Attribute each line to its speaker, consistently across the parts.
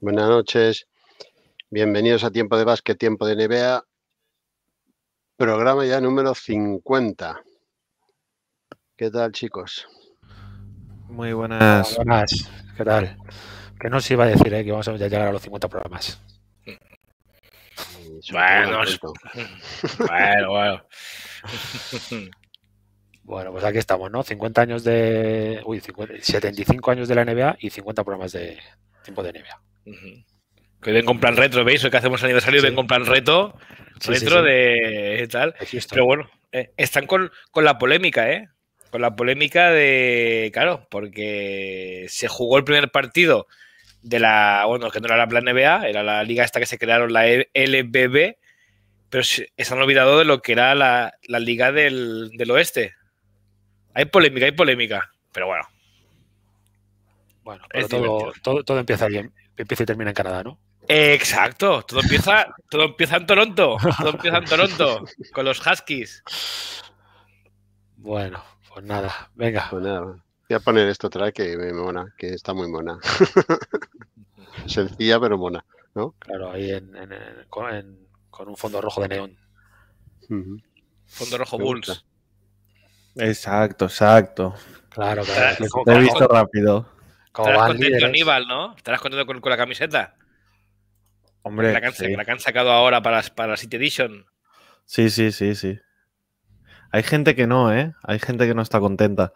Speaker 1: Buenas noches. Bienvenidos a Tiempo de Básquet, Tiempo de NBA. Programa ya número 50. ¿Qué tal, chicos?
Speaker 2: Muy buenas. buenas. ¿Qué
Speaker 3: tal? Que no se iba a decir eh, que vamos a llegar a los 50 programas. Bueno, bueno, bueno. Bueno, pues aquí estamos, ¿no? 50 años de. Uy, 75 años de la NBA y 50
Speaker 4: programas de tiempo de NBA. Que ven con plan retro, ¿veis? Hoy que hacemos aniversario, y ven con plan reto, de eh, tal. Pero bueno, eh, están con, la polémica, ¿eh? Con la polémica de, claro, porque se jugó el primer partido de la, bueno, que no era la Plan NBA, era la liga esta que se crearon, la LBB, pero se, han olvidado de lo que era la, liga del, oeste. Hay polémica, hay polémica, pero bueno. Bueno, pero
Speaker 3: todo, todo, empieza bien empieza y termina en Canadá, ¿no?
Speaker 4: Exacto, todo empieza, todo empieza en Toronto, todo empieza en Toronto, con los Huskies.
Speaker 1: Bueno, pues nada, venga. Pues voy a poner esto otra que me mona, que está muy mona. Sencilla pero mona, ¿no? Claro, ahí en,
Speaker 3: con un fondo rojo de neón.
Speaker 1: Fondo rojo Bulls.
Speaker 2: Exacto, exacto. Claro, claro. Te he visto rápido.
Speaker 3: Estarás contento,
Speaker 4: ¿no? Estarás contento con, la camiseta.
Speaker 2: Hombre. La
Speaker 4: han, sacado ahora para, para City Edition.
Speaker 2: Sí, sí, sí, sí. Hay gente que no, ¿eh? Hay gente que no está contenta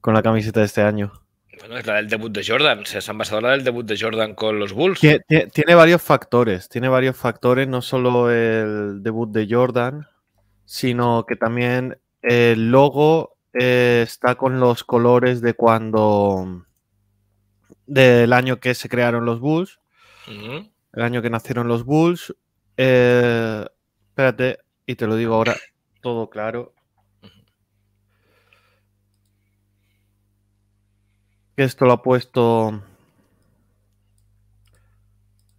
Speaker 2: con la camiseta de este año.
Speaker 4: Bueno, es la del debut de Jordan. se han basado en la del debut de Jordan con los Bulls.
Speaker 2: Tiene, varios factores. Tiene varios factores. No solo el debut de Jordan, sino que también el logo eh, está con los colores de cuando del año que se crearon los Bulls,
Speaker 4: el
Speaker 2: año que nacieron los Bulls. Eh, espérate, y te lo digo ahora todo claro. Que esto lo ha puesto.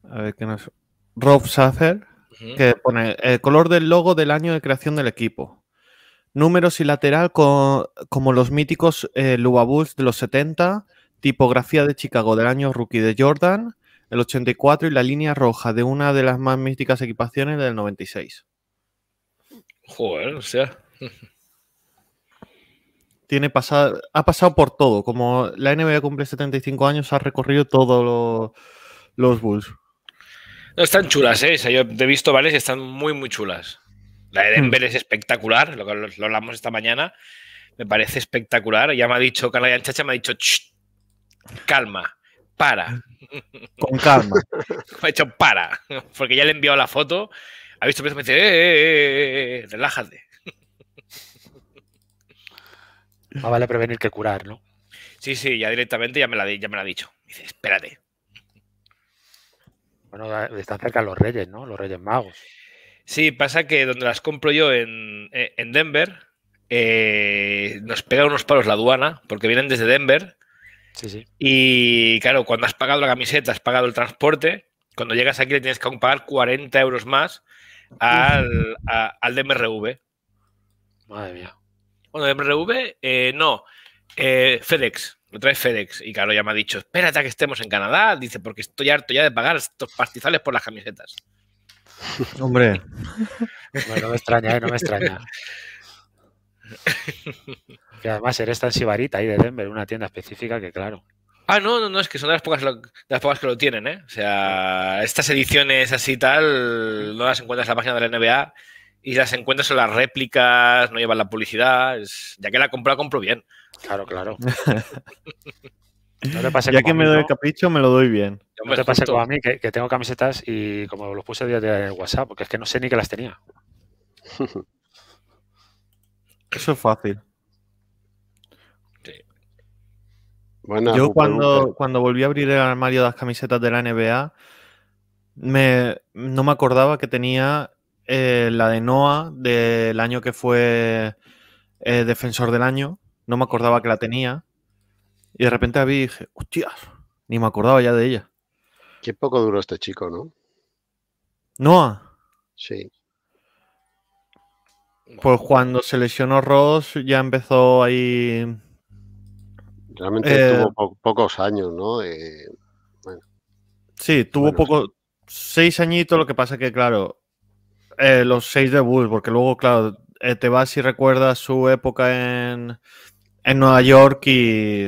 Speaker 2: A ver qué nos. Rob Safer, que pone el color del logo del año de creación del equipo. Números y lateral con, como los míticos eh, Bulls de los 70, Tipografía de Chicago del año rookie de Jordan, el 84 y la línea roja de una de las más místicas equipaciones del 96.
Speaker 4: Joder, o sea.
Speaker 2: Tiene ha pasado por todo. Como la NBA cumple 75 años, ha recorrido todos los Bulls.
Speaker 4: No, están chulas, ¿eh? yo he visto varias y están muy, muy chulas. La de Denver hmm. es espectacular, lo, lo, lo hablamos esta mañana. Me parece espectacular. Ya me ha dicho, Carla Chacha, me ha dicho, calma, para. Con calma. ha hecho para, porque ya le he enviado la foto, ha visto, me dice, eh, eh, eh, relájate.
Speaker 3: Más vale prevenir que curar, ¿no?
Speaker 4: Sí, sí, ya directamente ya me la, ya me la ha dicho. dice, espérate. Bueno, están cerca los reyes, ¿no? Los reyes magos. Sí, pasa que donde las compro yo en, Denver, nos pega unos palos la aduana, porque vienen desde Denver y claro, cuando has pagado la camiseta, has pagado el transporte, cuando llegas aquí le tienes que pagar 40 euros más al, DMRV. Madre mía. Bueno, DMRV, eh, no, eh, FedEx. Lo trae FedEx. Y claro, ya me ha dicho, espérate a que estemos en Canadá. Dice, porque estoy harto ya de pagar estos pastizales por las camisetas.
Speaker 2: Hombre.
Speaker 3: no, me extraña, eh, no me extraña. que además eres tan sibarita ahí de Denver, una tienda específica que claro.
Speaker 4: Ah, no, no, no, es que son de las pocas, las pocas que lo tienen, ¿eh? O sea, estas ediciones así tal, no las encuentras en la página de la NBA y las encuentras en las réplicas, no llevan la publicidad, ya que la compro, la compro bien. Claro, claro.
Speaker 2: ya que me doy el capricho, me lo doy bien.
Speaker 3: No te pasa como a mí, que, tengo camisetas y como los puse día de WhatsApp, porque es que no sé ni que las tenía.
Speaker 2: Eso es fácil.
Speaker 1: Sí. Yo cuando,
Speaker 2: cuando volví a abrir el armario de las camisetas de la NBA, no me acordaba que tenía eh, la de Noah del año que fue eh, defensor del año. No me acordaba que la tenía. Y de repente la vi y dije, hostias, ni
Speaker 1: me acordaba ya de ella. Qué poco duro este chico, ¿no? Noah. Sí.
Speaker 2: Pues cuando se lesionó Ross ya empezó ahí. Realmente eh,
Speaker 1: tuvo pocos años, ¿no?
Speaker 2: Sí, tuvo poco. Seis añitos, lo que pasa que, claro, eh, los seis de debuts, porque luego, claro, eh, te vas y recuerdas su época en, en Nueva York y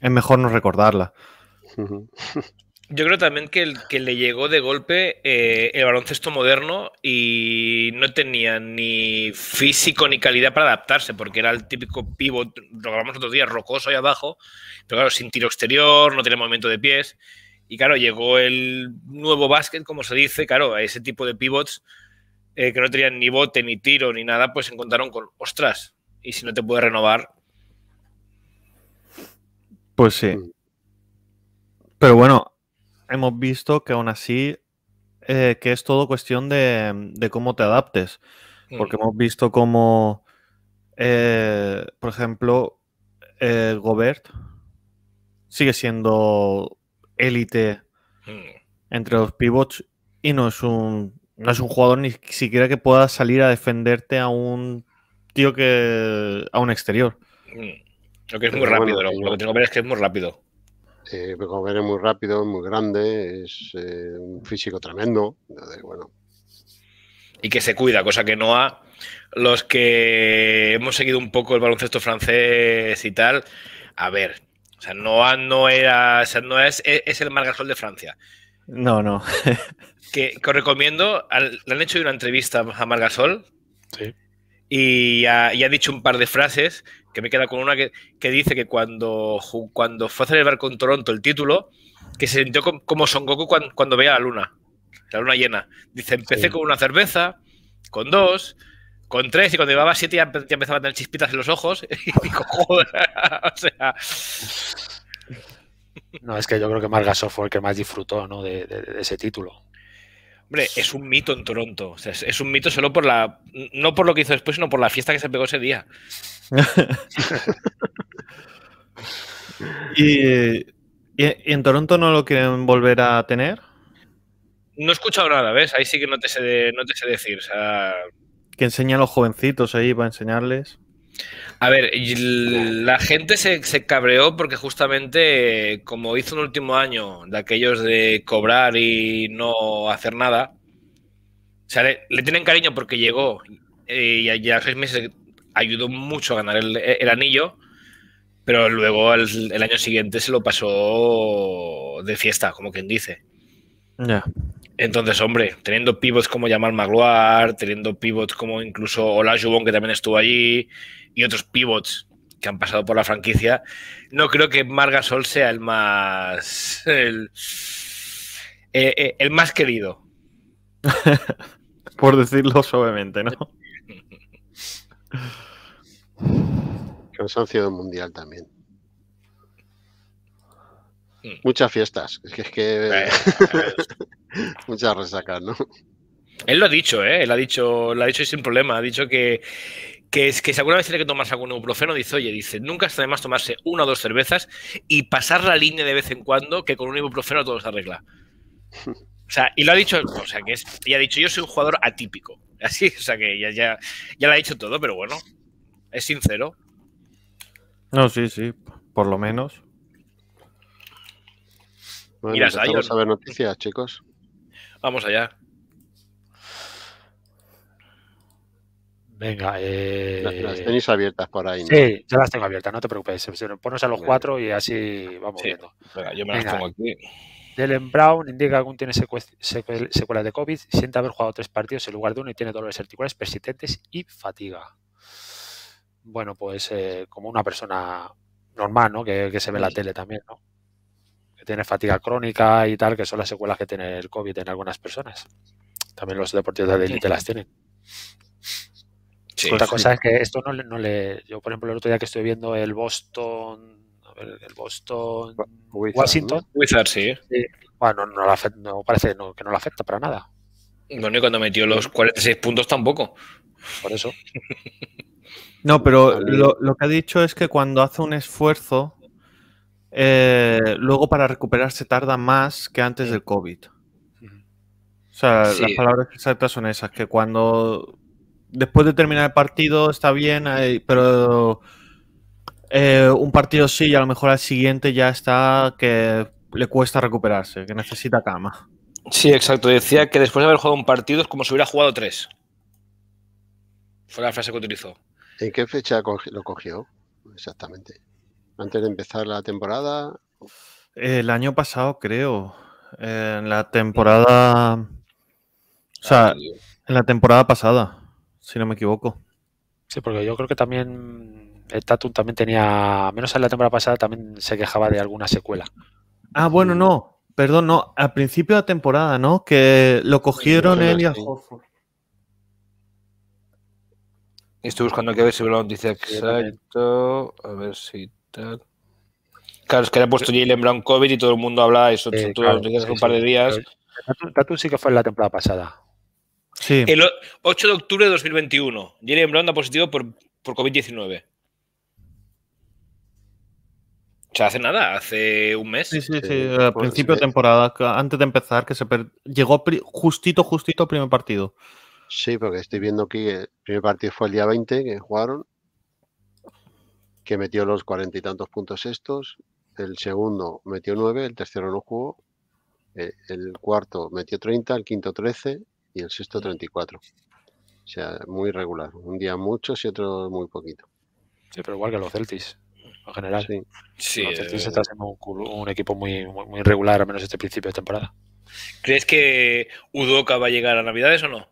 Speaker 2: es mejor no recordarla.
Speaker 4: Yo creo también que, el, que le llegó de golpe eh, el baloncesto moderno y no tenía ni físico ni calidad para adaptarse, porque era el típico pivot, lo grabamos otros días, rocoso ahí abajo, pero claro, sin tiro exterior, no tiene movimiento de pies. Y claro, llegó el nuevo básquet, como se dice, claro, a ese tipo de pivots eh, que no tenían ni bote, ni tiro, ni nada, pues se encontraron con, ostras, y si no te puedes renovar.
Speaker 2: Pues sí. Pero bueno, hemos visto que aún así eh, que es todo cuestión de, cómo te adaptes. Porque hemos visto cómo, eh, por ejemplo, eh, Gobert sigue siendo élite entre los pivots y no es un es un jugador ni siquiera que pueda salir a defenderte a un tío que a un exterior.
Speaker 1: Lo que es muy rápido, lo, que tengo que ver es que es muy rápido eh, como veré, muy rápido, muy grande, es eh, un físico tremendo. Bueno. Y que se cuida, cosa que no ha. Los que hemos
Speaker 4: seguido un poco el baloncesto francés y tal, a ver, o sea, Noah no era, o sea, no es, e, el Margasol de Francia. No, no. que, os recomiendo, le han hecho una entrevista a Margasol. Sí y ha, dicho un par de frases que me queda con una que, dice que cuando, cuando fue a celebrar con Toronto el título, que se sintió como, Son Goku cuando, veía la luna, la luna llena. Dice, empecé con una cerveza, con dos, con tres, y cuando llevaba siete ya, empezaba a tener chispitas en los ojos. Y digo, joder, o sea...
Speaker 3: No, es que yo creo que Margaso fue el que más disfrutó de ese título.
Speaker 4: Hombre, es un mito en Toronto. es, un mito solo por la. No por lo que hizo después, sino por la fiesta que se pegó ese día.
Speaker 2: ¿Y, en Toronto no lo quieren volver a tener?
Speaker 4: No he escuchado nada, ¿ves? Ahí sí que no te sé, no te sé decir. O sea...
Speaker 2: Que enseñan a los jovencitos ahí para enseñarles.
Speaker 4: A ver, la gente se, cabreó porque justamente, como hizo un último año de aquellos de cobrar y no hacer nada, o le, tienen cariño porque llegó eh, y ya seis meses ayudó mucho a ganar el, anillo, pero luego el, año siguiente se lo pasó de fiesta, como quien dice. Entonces, hombre, teniendo pivots como Jamal Magloire, teniendo pivots como incluso Olajuwon, que también estuvo allí, y otros pivots que han pasado por la franquicia, no creo que Marga Sol sea el más. Eh, eh, el, más querido.
Speaker 2: por decirlo suavemente, ¿no?
Speaker 1: Que han sido mundial también. Muchas fiestas, es que, muchas resacas, ¿no?
Speaker 4: Él lo ha dicho, ¿eh? Él ha dicho, lo ha dicho sin problema, ha dicho que, que es que si alguna vez tiene que tomarse algún ibuprofeno, dice, oye, dice, nunca está de más tomarse una o dos cervezas y pasar la línea de vez en cuando, que con un ibuprofeno todo se arregla. O sea, y lo ha dicho, o sea, que es, y ha dicho, yo soy un jugador atípico. Así, o sea, que ya, ya, lo ha dicho todo, pero bueno, es sincero.
Speaker 2: No, sí, sí, por lo menos.
Speaker 1: Bueno, a ver noticias, chicos. Vamos allá. Venga. Eh... Las, tenéis
Speaker 3: abiertas por ahí. Sí, ya las tengo abiertas, no te preocupes. Ponos a los cuatro y así vamos viendo. yo me las pongo aquí. Dylan Brown indica que aún tiene secuelas de COVID, siente haber jugado tres partidos en lugar de uno y tiene dolores articulares persistentes y fatiga. Bueno, pues eh, como una persona normal, ¿no? Que, se ve en la tele también, ¿no? Que tiene fatiga crónica y tal, que son las secuelas que tiene el COVID en algunas personas. También los deportistas de élite las tienen. Otra cosa es que esto no, le, Yo, por ejemplo, el otro día que estoy viendo el Boston. el Boston. Washington.
Speaker 4: sí. Bueno, no, parece que no le afecta para nada. Bueno, y cuando metió los 46 puntos tampoco. Por eso.
Speaker 2: No, pero lo, que ha dicho es que cuando hace un esfuerzo, eh, luego para recuperarse tarda más que antes del COVID. O sea, las palabras exactas son esas, que cuando después de terminar el partido está bien, pero eh, un partido sí y a lo mejor al siguiente ya está que le cuesta recuperarse, que necesita cama.
Speaker 4: Sí, exacto. Decía que después de haber jugado un partido es como si hubiera jugado tres. Fue la frase que utilizó.
Speaker 1: ¿En qué fecha lo cogió? Exactamente. ¿Antes de empezar la temporada?
Speaker 2: El año pasado, creo. En la temporada. O sea, ah, en la temporada pasada si no me equivoco. Sí, porque yo creo que
Speaker 3: también el eh, Tatum también tenía, menos en la temporada pasada, también se quejaba de alguna secuela.
Speaker 2: Ah, bueno, no, perdón, no, al principio de la temporada, ¿no? Que lo cogieron él y a
Speaker 4: Estoy buscando aquí a ver si veo la exacto, a ver si tal. Claro, es que le ha puesto en Brown COVID y todo el mundo habla eso. Eh, un par de días.
Speaker 3: Tatum sí que fue en la temporada pasada. El
Speaker 4: 8 de octubre de 2021, y Brown positivo por, por COVID-19. O sea, hace nada, hace un mes. Sí, sí,
Speaker 2: sí, pues principio de temporada, antes de empezar, que se llegó justito, justito primer
Speaker 1: partido. Sí, porque estoy viendo que el primer partido fue el día 20 que jugaron, que metió los cuarenta y tantos puntos estos, el segundo metió nueve, el tercero no jugó, eh, el cuarto metió treinta. el quinto trece y el sexto 34. O sea, muy regular. Un día muchos y otro muy poquito. Sí, pero igual que los Celtics, en general. Sí. los Celtics eh, están siendo un, equipo muy, muy regular, al menos este principio de temporada.
Speaker 4: ¿Crees que Udoca va a llegar a Navidades o no?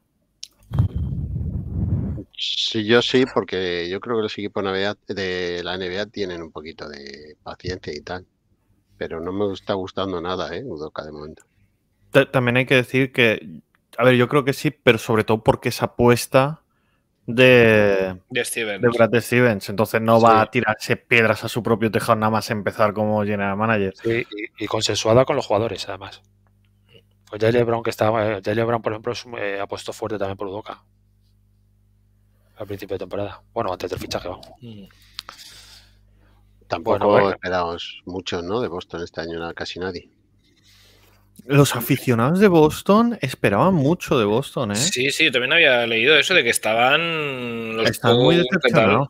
Speaker 1: Sí, yo sí, porque yo creo que los equipos de la NBA tienen un poquito de paciencia y tal. Pero no me está gustando nada, ¿eh? Udoca de momento.
Speaker 2: También hay que decir que a ver, yo creo que sí, pero sobre todo porque esa apuesta de, de, Stevens. de Brad Stevens. Entonces no va a tirarse piedras a su propio tejado nada más empezar como general manager. Sí, y, consensuada con los jugadores, además.
Speaker 3: Pues ya LeBron, que estaba, eh, por ejemplo, ha puesto eh, fuerte también por Udoca al principio de temporada. Bueno, antes del fichaje, vamos.
Speaker 1: Mm. Tampoco esperábamos mucho, ¿no? De Boston este año, casi nadie.
Speaker 2: Los aficionados de Boston esperaban mucho de Boston, ¿eh? Sí,
Speaker 4: sí, yo también había leído eso de que estaban muy decepcionados.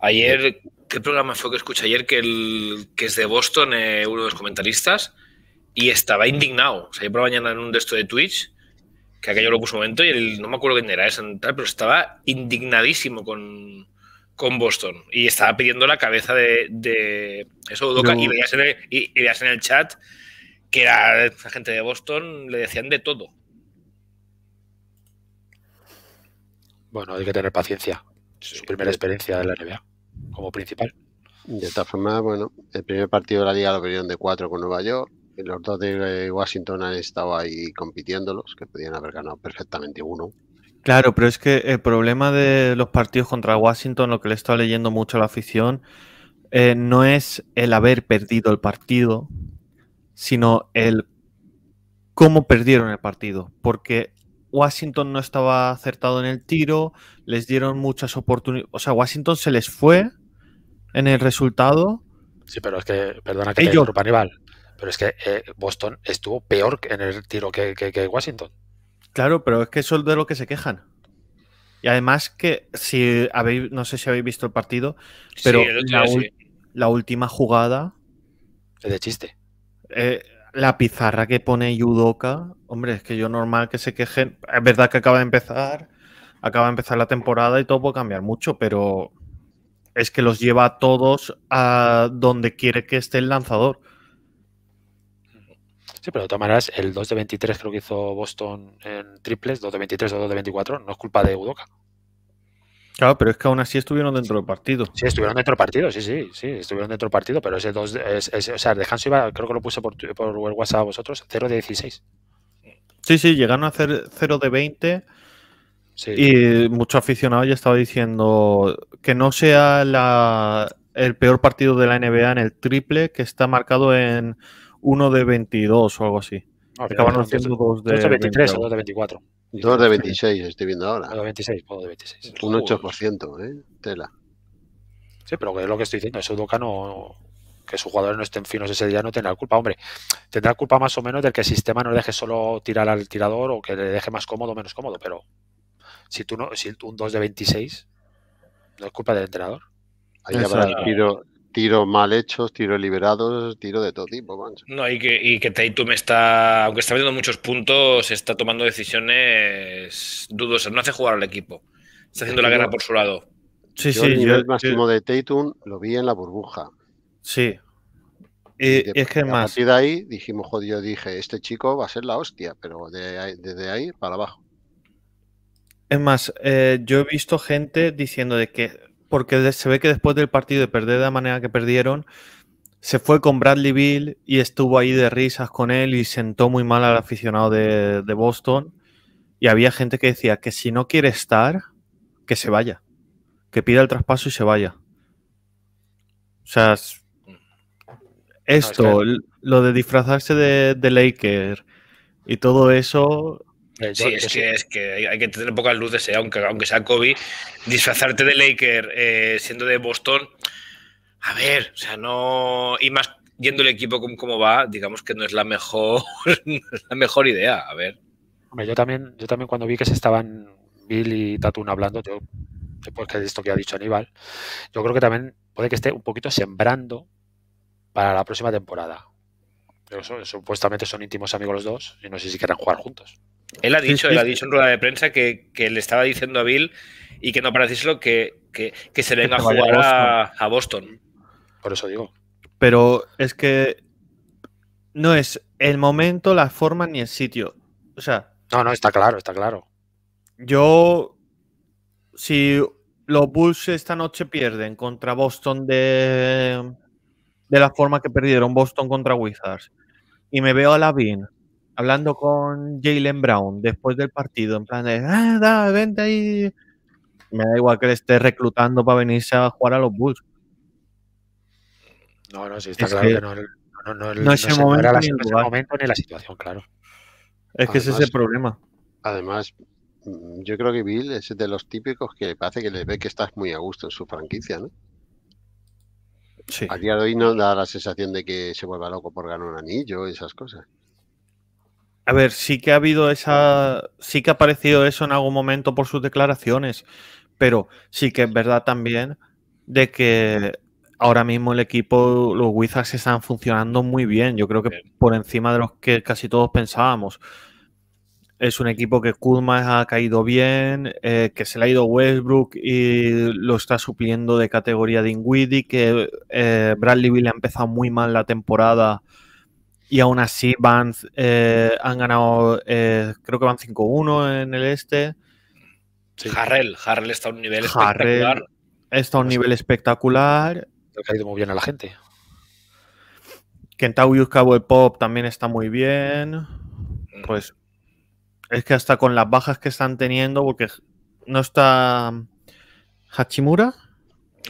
Speaker 4: Ayer, ¿qué programa fue que escuché ayer? Que, es de Boston, eh, uno de los comentaristas, y estaba indignado. O sea, yo por mañana en un de de Twitch, que aquello lo puso un momento, y él, no me acuerdo quién era ese, pero estaba indignadísimo con, con Boston y estaba pidiendo la cabeza de, eso, y, veías en el, chat que era la gente de Boston, le decían de todo.
Speaker 3: Bueno, hay que tener paciencia. Su primera experiencia de la NBA como principal.
Speaker 1: De esta forma, bueno, el primer partido de la liga lo perdieron de cuatro con Nueva York. Y los dos de Washington han estado ahí compitiéndolos, que podían haber ganado perfectamente uno.
Speaker 2: Claro, pero es que el problema de los partidos contra Washington, lo que le está leyendo mucho a la afición, eh, no es el haber perdido el partido, sino el cómo perdieron el partido. Porque Washington no estaba acertado en el tiro, les dieron muchas oportunidades. O sea, Washington se les fue en el resultado.
Speaker 3: Sí, pero es que, perdona que pero es que eh, Boston estuvo peor en el tiro que, que
Speaker 2: Washington. Claro, pero es que eso es de lo que se quejan. Y además que si habéis, no sé si habéis visto el partido, pero la, última jugada. Es de chiste. Eh, la pizarra que pone Yudoka, hombre, es que yo normal que se quejen. Es verdad que acaba de empezar, acaba de empezar la temporada y todo puede cambiar mucho, pero es que los lleva a todos a donde quiere que esté el lanzador. Sí, pero tomarás el 2 de 23 creo que hizo
Speaker 3: Boston en triples, 2 de 23 o 2 de 24, no es culpa de Udoca.
Speaker 2: Claro, pero es que aún así estuvieron dentro del partido. Sí, estuvieron dentro
Speaker 3: del partido, sí, sí, sí, estuvieron dentro del partido, pero ese 2, es, o sea, el descanso iba, creo que lo puse por, WhatsApp a vosotros, 0 de 16.
Speaker 2: Sí, sí, llegaron a hacer 0 de 20 sí. y mucho aficionado ya estaba diciendo que no sea el peor partido de la NBA en el triple que está marcado en uno de 22 o algo así. Acabaron haciendo dos de,
Speaker 1: 23 dos de 24. Dos de 26, estoy viendo ahora. 26, dos de 26. Un 8%, ¿eh? Tela.
Speaker 3: Sí, pero es lo que estoy diciendo, es Udoca no, que sus jugadores no estén finos ese día no tendrá culpa. Hombre, tendrá culpa más o menos del que el sistema no le deje solo tirar al tirador o que le deje más cómodo o menos cómodo, pero si tú no, si un 2 de 26
Speaker 1: no es culpa del entrenador. Ahí habrá tiros mal hechos, tiros liberados, tiro de todo tipo,
Speaker 4: No, y que, y que Tatum está, aunque está viendo muchos puntos, está tomando decisiones dudosas. No hace jugar al equipo. Está haciendo la guerra por su lado.
Speaker 1: Sí, yo sí. El nivel máximo de Tatum lo vi en la burbuja. Sí. Y, eh, es que más. A de ahí dijimos, joder, dije, este chico va a ser la hostia, pero de, desde ahí para abajo.
Speaker 2: Es más, eh, yo he visto gente diciendo de que porque se ve que después del partido de perder de la manera que perdieron, se fue con Bradley Bill y estuvo ahí de risas con él y sentó muy mal al aficionado de, Boston. Y había gente que decía que si no quiere estar, que se vaya, que pida el traspaso y se vaya. O sea, esto, lo de disfrazarse de, de Laker y todo eso,
Speaker 4: eh, sí, es que, es que hay que tener pocas luces, eh, aunque, aunque sea Kobe. Disfrazarte de Laker eh, siendo de Boston, a ver, o sea, no. Y más yendo el equipo como, va, digamos que no es la mejor, la mejor idea, a ver.
Speaker 3: yo también, yo también cuando vi que se estaban Bill y Tatun hablando,
Speaker 4: yo, después de
Speaker 3: esto que ha dicho Aníbal, yo creo que también puede que esté un poquito sembrando para la próxima
Speaker 4: temporada. Pero
Speaker 3: supuestamente son íntimos amigos los dos y no sé si quieran jugar juntos. Él ha dicho, él ha en
Speaker 4: rueda de prensa que, le estaba diciendo a Bill y que no para lo que, que, que se venga a jugar a, Boston. Por eso digo.
Speaker 2: Pero es que no es el momento, la forma ni el sitio. O sea. No, no, está claro, está claro. Yo. Si los Bulls esta noche pierden contra Boston de, de la forma que perdieron Boston contra Wizards y me veo a Lavin hablando con Jalen Brown después del partido, en plan de, ah, da, vente ahí. Me da igual que le esté reclutando para venirse a jugar a los Bulls.
Speaker 3: No, no, sí, está claro que, no, no,
Speaker 1: no, es el, momento, ni el momento la situación, claro. Es que ese es el problema. Además, mm, yo creo que Bill es de los típicos que parece que le ve que estás muy a gusto en su franquicia, ¿no? Sí. A día de hoy no da la sensación de que se vuelva loco por ganar un anillo y esas cosas.
Speaker 2: A ver, sí que ha habido esa. Sí que ha aparecido eso en algún momento por sus declaraciones. Pero sí que es verdad también de que ahora mismo el equipo, los Wizards están funcionando muy bien. Yo creo que por encima de los que casi todos pensábamos. Es un equipo que Kuzma ha caído bien, eh, que se le ha ido Westbrook y lo está supliendo de categoría de Inguidi, que eh, Bradley Bill ha empezado muy mal la temporada y aún así van, eh, han ganado, eh, creo que van 5-1 en el este.
Speaker 4: Sí. Harrell, Harrell está a un nivel espectacular.
Speaker 2: Está a un nivel espectacular. Ha caído muy bien a la gente. y de Pop también está muy bien. Mm. Pues es que hasta con las bajas que están teniendo, porque no está Hachimura.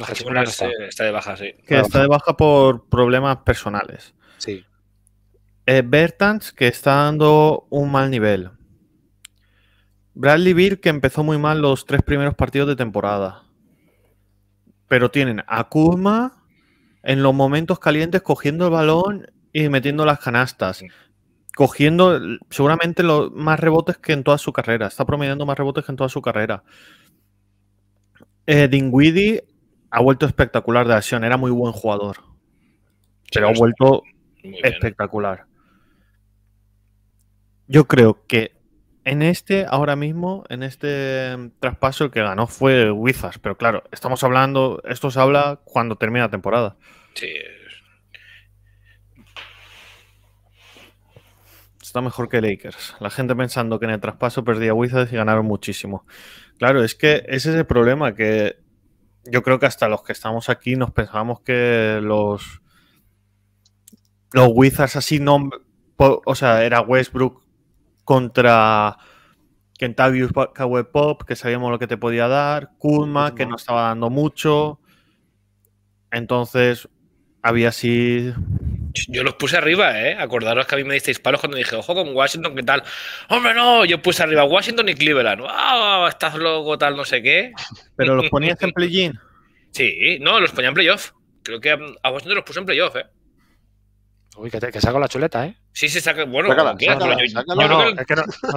Speaker 4: Hachimura, está, de baja, sí. Que ah, está de
Speaker 2: baja por problemas personales. Sí. Eh, Bertans, que está dando un mal nivel. Bradley Beer, que empezó muy mal los tres primeros partidos de temporada. Pero tienen a Kuzma en los momentos calientes cogiendo el balón y metiendo las canastas. Cogiendo seguramente los más rebotes que en toda su carrera. Está promediando más rebotes que en toda su carrera. Eh, Dinguidi ha vuelto espectacular de acción. Era muy buen jugador. Pero ha vuelto espectacular. Yo creo que en este, ahora mismo, en este em, traspaso, el que ganó fue Wizards, pero claro, estamos hablando, esto se habla cuando termina la temporada. Sí. Está mejor que Lakers. La gente pensando que en el traspaso perdía Wizards y ganaron muchísimo. Claro, es que ese es el problema, que yo creo que hasta los que estamos aquí nos pensábamos que los, los Wizards así no... O sea, era Westbrook contra Kentavius Cowboy Pop, que sabíamos lo que te podía dar, Kuzma, que no estaba dando mucho. Entonces, había así.
Speaker 4: Yo los puse arriba, ¿eh? Acordaros que a mí me disteis palos cuando dije, ojo con Washington, ¿qué tal? ¡Hombre, no! Yo puse arriba Washington y Cleveland. ¡Wow! Estás loco, tal, no sé qué. ¿Pero los ponías en play-in? Sí, no, los ponía en playoff. Creo que a Washington los puse en playoff, ¿eh?
Speaker 3: Uy, que, te, que saco la chuleta, ¿eh?
Speaker 4: Sí, se saca. Bueno, no,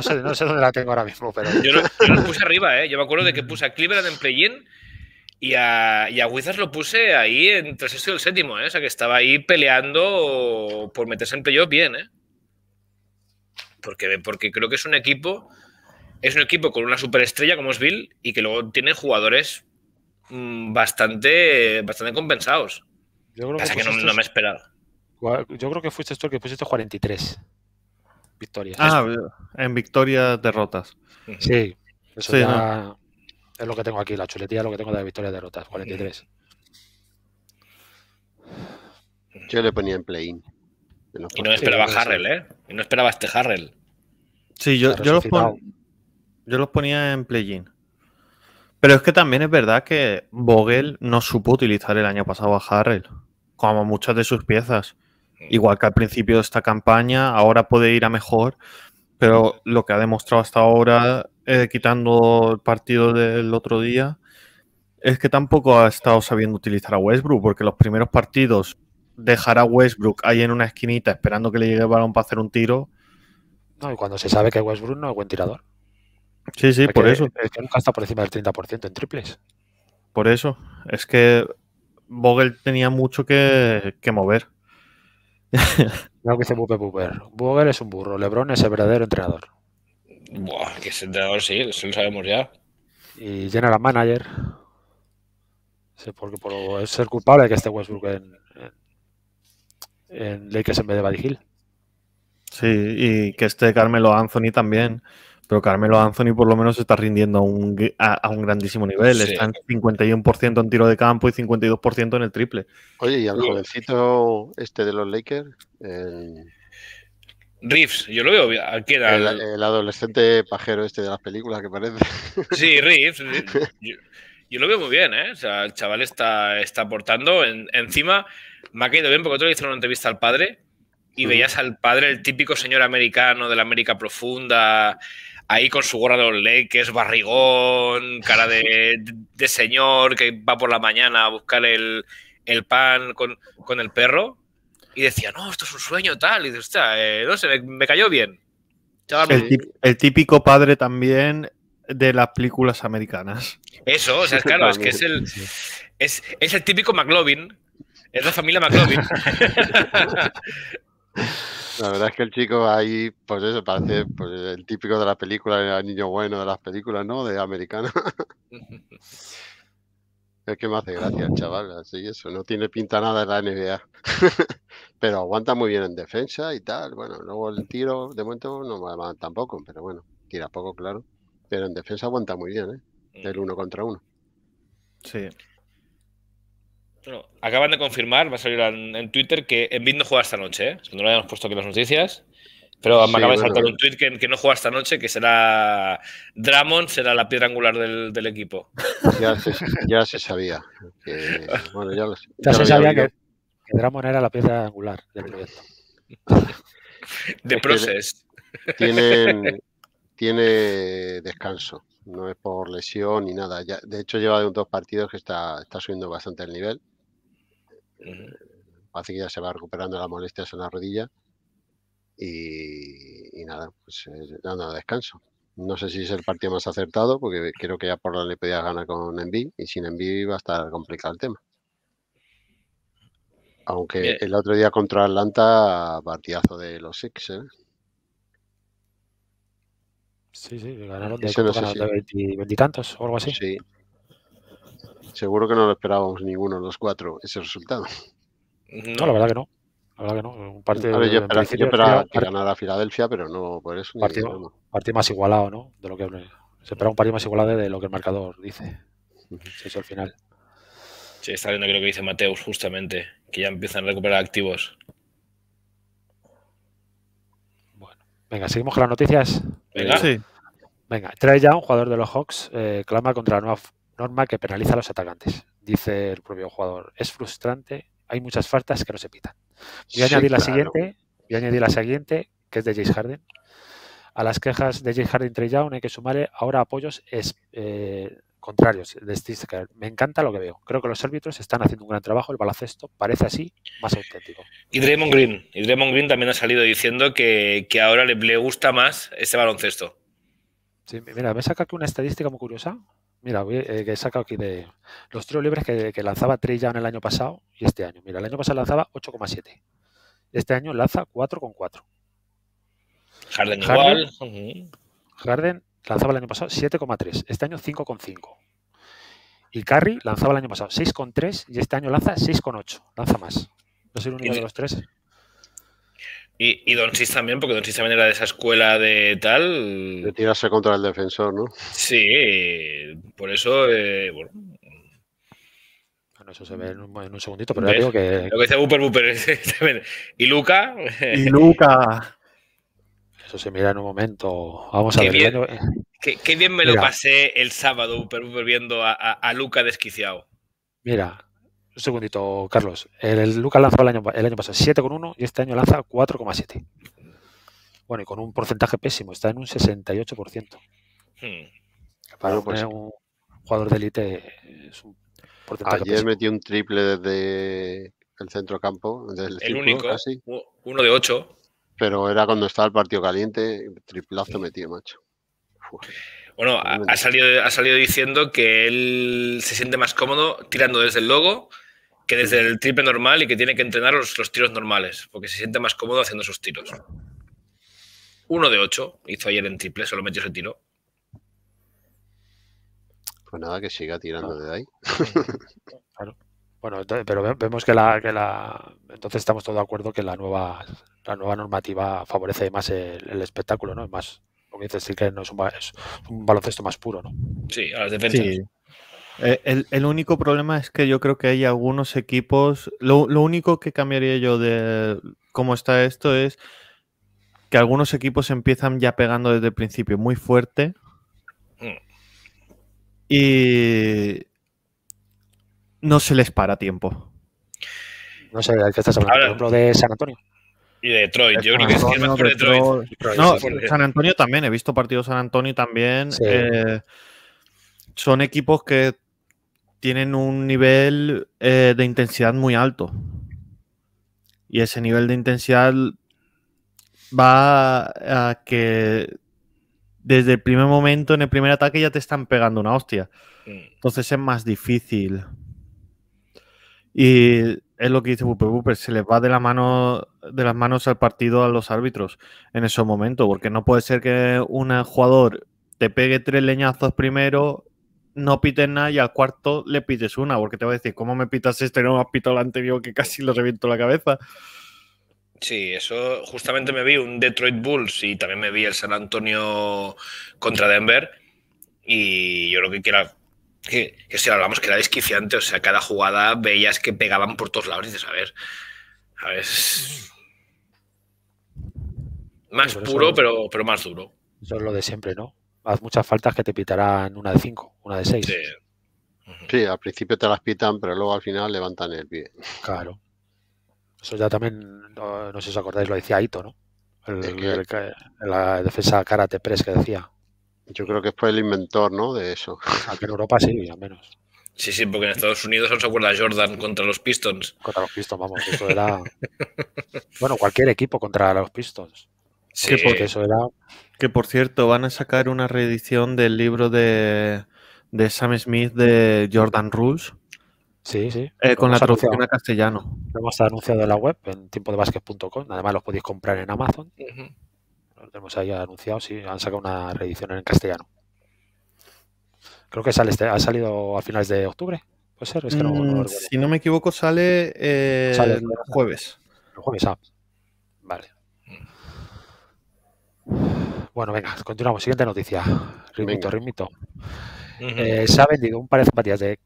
Speaker 3: sé, dónde la tengo ahora mismo, pero. Yo, lo
Speaker 4: puse arriba, ¿eh? Yo me acuerdo de que mm. puse a Cleveland en play-in y a, y Wizards lo puse ahí entre el sexto y el séptimo, ¿eh? O sea, que estaba ahí peleando por meterse en playoff bien, ¿eh? Porque, porque creo que es un equipo. Es un equipo con una superestrella como es Bill y que luego tiene jugadores mm, bastante, bastante compensados. Yo que no, no me esperado.
Speaker 3: Yo creo que fuiste tú el que pusiste 43 victorias. Ah,
Speaker 2: en victorias derrotas. Sí, es
Speaker 3: lo que tengo aquí, la chuletilla lo que tengo de victorias
Speaker 1: derrotas, 43. Yo le ponía en play-in. Y no esperaba Harrell, ¿eh?
Speaker 4: Y no esperaba este Harrell.
Speaker 1: Sí, yo, yo
Speaker 2: los, ponía en play Pero es que también es verdad que Vogel no supo utilizar el año pasado a Harrell, como muchas de sus piezas. Mm. Igual que al principio de esta campaña, ahora puede ir a mejor, pero lo que ha demostrado hasta ahora, eh, quitando el partido del otro día, es que tampoco ha estado sabiendo utilizar a Westbrook, porque los primeros partidos dejar a Westbrook ahí en una esquinita esperando que le llegue el balón para hacer un tiro.
Speaker 3: No, y cuando se sabe que Westbrook no es
Speaker 2: buen tirador. Sí, sí, por eso. que
Speaker 3: está por encima del 30% en triples.
Speaker 2: Por eso. Es que Vogel tenía mucho que mover no que se pupe puper. Vogel es un burro, Lebron es el verdadero entrenador.
Speaker 4: Buah, que es entrenador, sí, eso lo sabemos ya.
Speaker 3: Y general manager. Sí, porque por es el culpable de que esté Westbrook en, en,
Speaker 2: en Lakers en vez de Buddy Hill. Sí, y que esté Carmelo Anthony también. Pero Carmelo Anthony por lo menos está rindiendo a un, grandísimo nivel. Está en 51% en tiro de campo y 52% en el triple.
Speaker 1: Oye, y al jovencito este de los Lakers. Riffs, yo lo veo. bien. El, adolescente pajero este de las películas que parece.
Speaker 4: Sí, Riffs yo, lo veo muy bien, ¿eh? O sea, el chaval está, está aportando. encima, me ha caído bien porque otro le hicieron una entrevista al padre y mm. veías al padre, el típico señor americano de la América profunda, ahí con su gorra de los es barrigón, cara de, señor que va por la mañana a buscar el, pan con, el perro. Y decía, no, esto es un sueño tal. Y dice, eh, no sé, me, cayó bien. Mm.
Speaker 2: El, típico padre también de las películas americanas.
Speaker 4: Eso, o sea, claro, es que es el, es el típico McLovin. Es la familia McLovin.
Speaker 1: La verdad es que el chico ahí, pues eso, parece pues, el típico de la película, el niño bueno de las películas, ¿no? De americana. es que me hace gracia el chaval, así eso, no tiene pinta nada de la NBA. pero aguanta muy bien en defensa y tal. Bueno, luego el tiro, de momento no va tampoco, pero bueno, tira poco, claro. Pero en defensa aguanta muy bien, ¿eh? Mm. El uno contra uno. Sí
Speaker 4: acaban de confirmar, va a salir en, Twitter, que Envid no juega esta noche, ¿eh? no lo habíamos puesto aquí las noticias. Pero me acaba de saltar un tweet que, no juega esta noche, que será Dramon, será la piedra angular del, equipo.
Speaker 1: Ya se, sabía. bueno, ya, se sabía que,
Speaker 3: Dramon era la piedra angular
Speaker 1: del De Process. tiene descanso, no es por lesión ni nada. de hecho, lleva dos partidos que está subiendo bastante el nivel. Eh, parece que ya se va recuperando las molestias en la rodilla. Y, nada, pues dando eh, descanso. No sé si es el partido más acertado, porque creo que ya por la le podía ganar con Envy, y sin Envy va a estar complicado el tema. Aunque el otro día contra Atlanta, partidazo de los Six, ¿eh?
Speaker 3: Sí, sí, ganaron de, 20, o algo así.
Speaker 1: Sí, Seguro que no lo esperábamos ninguno los cuatro, ese resultado.
Speaker 3: No, la verdad que no. La verdad que no. Parte, ver, yo esperaba, esperaba que ganara
Speaker 1: Filadelfia, pero no por eso. Partido, partido más
Speaker 3: igualado, ¿no? De lo que se espera un partido más igualado de lo que el marcador dice.
Speaker 1: Eso es al final.
Speaker 4: Sí, está viendo que lo que dice Mateus, justamente, que ya empiezan a recuperar activos.
Speaker 3: Bueno, venga, seguimos con las noticias. Venga, sí. Venga, ya Young, jugador de los Hawks, eh, clama contra la nueva norma que penaliza a los atacantes, dice el propio jugador. Es frustrante, hay muchas faltas que no se pitan. Voy a añadir la siguiente, voy añadir la siguiente, que es de Jace Harden. A las quejas de James Harden Young hay que sumarle ahora apoyos eh, contrarios de Me encanta lo que veo. Creo que los árbitros están haciendo un gran trabajo. El baloncesto parece así más
Speaker 4: auténtico. Y Draymond Green. Y Draymond Green también ha salido diciendo que, ahora le, le gusta más este baloncesto.
Speaker 3: Sí, mira, me saca aquí una estadística muy curiosa. Mira, eh, que he sacado aquí de los tres libres que, lanzaba lanzaba ya en el año pasado y este año. Mira, el año pasado lanzaba 8,7. Este año lanza 4,4.
Speaker 4: Harden, igual.
Speaker 3: Harden lanzaba el año pasado 7,3. Este año 5,5. Y Curry lanzaba el año pasado 6,3 y este año lanza 6,8. Lanza más. No soy el único de los tres
Speaker 4: y, y Don Cis también, porque Don Cis también era de esa escuela de tal.
Speaker 1: De tirarse contra el defensor, ¿no?
Speaker 4: Sí, por eso, eh, bueno. eso se ve en un, segundito, pero ya digo que. Lo que dice Booper Booper ¿Y Luca? ¡Y
Speaker 3: Luca! Eso se mira en un momento. Vamos a ver. Eh.
Speaker 4: qué, bien me lo pasé el sábado, Buper Booper, viendo a, a, a Luca desquiciado.
Speaker 3: Mira, un segundito, Carlos. El, Luca Lucas lanzó el año, el año pasado 7,1 y este año lanza 4,7. Bueno, y con un porcentaje pésimo, está en un 68%. Para hmm. pues eh, un jugador de élite
Speaker 1: Ayer metí un triple desde el centrocampo. Desde el, único,
Speaker 4: uno de ocho.
Speaker 1: Pero era cuando estaba el partido caliente, triplazo metido, macho.
Speaker 4: Bueno, ha, salido, ha salido diciendo que él se siente más cómodo tirando desde el logo que desde el triple normal y que tiene que entrenar los, tiros normales, porque se siente más cómodo haciendo sus tiros. Uno de ocho, hizo ayer en triple, solo metió
Speaker 1: ese tiro. Pues nada, que siga tirando de ahí.
Speaker 3: Claro. Bueno, pero vemos que la, la, Entonces estamos todos de acuerdo que la nueva, la nueva normativa favorece más el, espectáculo, ¿no? Es Más, lo que dices, que no es un, baloncesto más puro, ¿no?
Speaker 4: Sí, a las defensas. Sí.
Speaker 2: Eh, el, único problema es que yo creo que hay algunos equipos. Lo, único que cambiaría yo de cómo está esto es que algunos equipos empiezan ya pegando desde el principio muy fuerte.
Speaker 4: Mm.
Speaker 2: Y no se les para tiempo. No sé, ¿qué estás hablando? Por ejemplo, de San Antonio.
Speaker 4: Y de Detroit, yo creo que es mejor No, San Antonio
Speaker 2: también, he visto partidos San Antonio también. Eh, son equipos que tienen un nivel eh, de intensidad muy alto. Y ese nivel de intensidad va a, que desde el primer momento, en el primer ataque, ya te están pegando una hostia. Entonces es más difícil. Y es lo que dice Wooper se les va de la mano de las manos al partido a los árbitros en esos momentos, porque no puede ser que un jugador te pegue tres leñazos primero no pites nada y al cuarto le pites una, porque te voy a decir, ¿cómo me pitas este? No me has pitado el anterior que casi lo reviento la cabeza.
Speaker 4: Sí, eso justamente me vi un Detroit Bulls y también me vi el San Antonio contra Denver. Y yo lo que quiera, que, si hablamos que era desquiciante, o sea, cada jugada veías que pegaban por todos lados y dices, a ver, a ver. Más puro, pero, pero más duro.
Speaker 3: Eso es lo de siempre, ¿no? haz muchas faltas que te pitarán una de cinco, una de seis.
Speaker 1: Sí. al principio te las pitan, pero luego al final levantan el pie. Claro.
Speaker 3: Eso ya también, no, sé si os acordáis, lo decía Ito, ¿no? la defensa karate press que decía.
Speaker 1: Yo creo que fue el inventor, ¿no? De eso. Aquí ah, en Europa sí, al menos.
Speaker 4: Sí, sí, porque en Estados Unidos no se acuerda Jordan contra los Pistons. Contra los Pistons, vamos, eso era.
Speaker 3: bueno, cualquier equipo contra los Pistons. Sí, sí porque
Speaker 2: eso era que por cierto, van a sacar una reedición del libro de, de Sam Smith de Jordan Rules. Sí, sí. Eh, con la traducción a castellano.
Speaker 3: Lo hemos anunciado en la web, en tiempodebasket.com. Además, lo podéis comprar en Amazon. Lo tenemos ahí anunciado, sí. Han sacado una reedición en castellano. Creo que sale este, ha salido a finales de octubre.
Speaker 2: Puede ser.
Speaker 1: Mm, si
Speaker 2: no me equivoco, eh,
Speaker 3: sale, el jueves. El jueves, ah. Vale. Mm. Bueno, venga, continuamos. Siguiente noticia. Rimito, eh, se ha vendido un par de zapatillas de,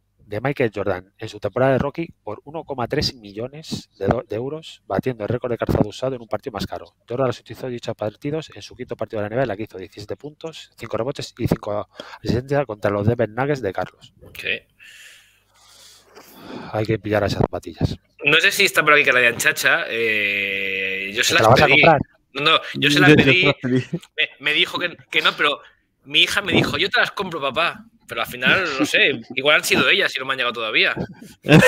Speaker 3: Michael Jordan en su temporada de Rocky por 1,3 millones de, euros, batiendo el récord de calzado usado en un partido más caro. Jordan las utilizó dichos partidos en su quinto partido de la NBA, en la que hizo 17 puntos, 5 rebotes y 5 asistencias contra los Denver Nuggets de Carlos. Okay. Hay que pillar a esas zapatillas.
Speaker 4: No sé si está por aquí que la de Anchacha. Eh, yo se, las la no, yo se las pedí. Me, dijo que, no, pero mi hija me dijo, yo te las compro, papá. Pero al final, no sé, igual han sido ellas y no me han llegado todavía. no,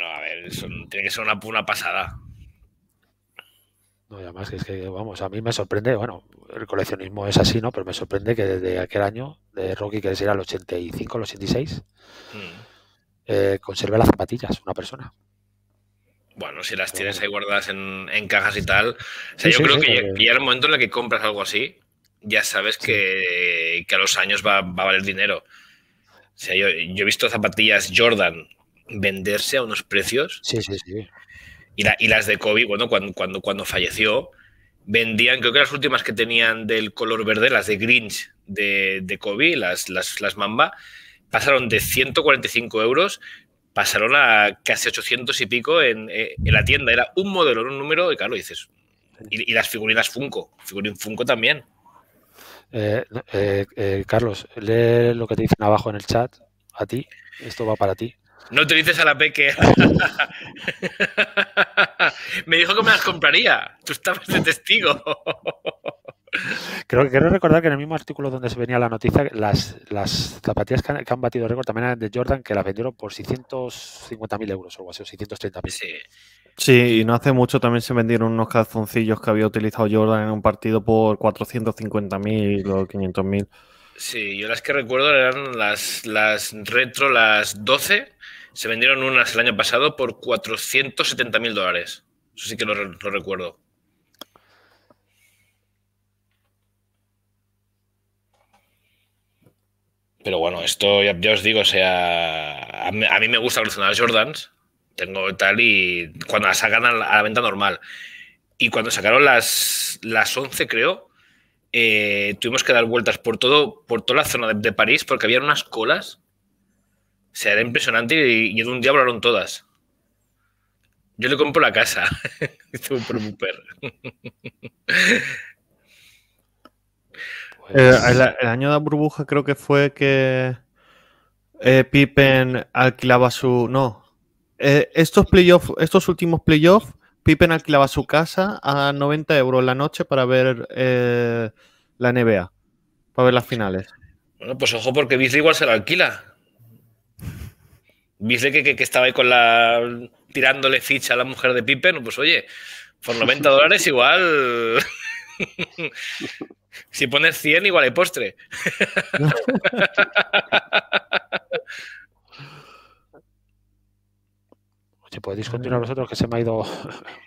Speaker 4: no, a ver, tiene que ser una, una pasada. No, y además es que,
Speaker 3: vamos, a mí me sorprende, bueno, el coleccionismo es así, ¿no? Pero me sorprende que desde aquel año de Rocky, que era el 85, el 86, mm. eh, conserve las zapatillas una persona
Speaker 4: bueno, si las tienes ahí guardadas en, cajas y tal, o sea, yo creo que ya en el momento en el que compras algo así, ya sabes que, a los años va, a valer dinero. O sea, yo, he visto zapatillas Jordan venderse a unos precios. Sí, sí, sí. Y, las de Kobe, bueno, cuando, cuando, falleció, vendían, creo que las últimas que tenían del color verde, las de Grinch de, de Kobe, las, las, las Mamba, pasaron de 145 euros pasaron a casi 800 y pico eh, en, la tienda. Era un modelo, un número, y claro, dices. Y, las figurinas Funko, figurín Funko también.
Speaker 3: Eh, eh, Carlos, lee lo que te dicen abajo en el chat. A ti, esto va para ti.
Speaker 4: No te dices a la peque. me dijo que me las compraría. Tú estabas de testigo.
Speaker 3: Creo, que quiero recordar que en el mismo artículo donde se venía la noticia, las, las zapatillas que han, batido récord también eran de Jordan, que las vendieron por 650.000 euros o algo
Speaker 4: así, 630.000.
Speaker 2: Sí. y no hace mucho también se vendieron unos calzoncillos que había utilizado Jordan en un partido por 450.000 o 500.000.
Speaker 4: Sí, yo las que recuerdo eran las, las retro, las 12. Se vendieron unas el año pasado por 470.000 dólares. Eso sí que lo recuerdo. Pero bueno, esto ya, os digo, o sea, a mí, me gusta me gusta de Jordans, tengo tal y cuando las sacan a la, venta normal. Y cuando sacaron las, las 11, creo, eh, tuvimos que dar vueltas por todo, por toda la zona de, París, porque había unas colas. O sea, era impresionante y, en un día volaron todas. Yo le compro la casa. un
Speaker 1: Pues, el,
Speaker 2: año de la burbuja creo que fue que eh, Pippen alquilaba su. No. Eh, estos playoffs estos últimos playoffs, Pippen alquilaba su casa a 90 euros la noche para ver eh, la NBA, para ver las finales.
Speaker 4: Bueno, pues ojo, porque Bisley igual se la alquila. Bisley que, estaba ahí con la. tirándole ficha a la mujer de Pippen, pues oye, por 90 dólares igual. Si pones 100, igual hay postre.
Speaker 3: Oye, podéis continuar vosotros que se me ha ido.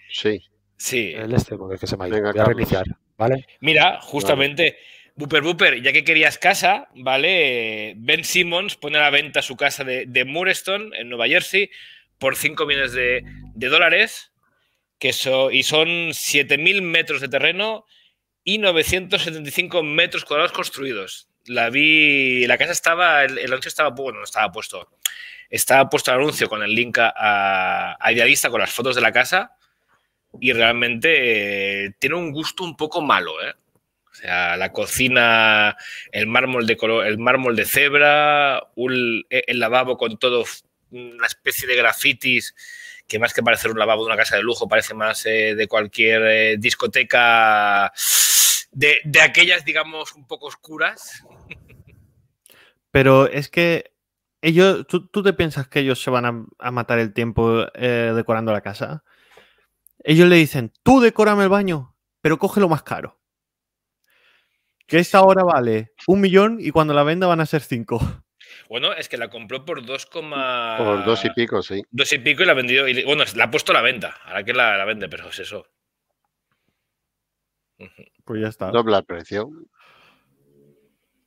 Speaker 3: Sí. El este, porque es que se me ha ido. a reiniciar, ¿vale?
Speaker 4: Mira, justamente. Booper Booper, ya que querías casa, ¿vale? Ben Simmons pone a la venta su casa de, de en Nueva Jersey, por 5 millones de, dólares, que y son 7.000 metros de terreno, y 975 metros cuadrados construidos. La vi, la casa estaba, el, anuncio estaba, bueno, estaba puesto, estaba puesto el anuncio con el link a, a Idealista con las fotos de la casa y realmente eh, tiene un gusto un poco malo, ¿eh? O sea, la cocina, el mármol de color, el mármol de cebra, e, el lavabo con todo una especie de grafitis que más que parecer un lavabo de una casa de lujo, parece más eh, de cualquier eh, discoteca de, aquellas, digamos, un poco oscuras.
Speaker 2: Pero es que ellos, ¿tú, te piensas que ellos se van a, matar el tiempo eh, decorando la casa? Ellos le dicen, tú decórame el baño, pero coge lo más caro. Que esta hora vale un millón y cuando la venda van a ser cinco.
Speaker 4: Bueno, es que la compró por 2, por dos y pico, sí. Dos y pico y la ha vendido. bueno, la ha puesto a la venta. Ahora que la, vende, pero es eso.
Speaker 1: Pues ya está. Dobla el precio.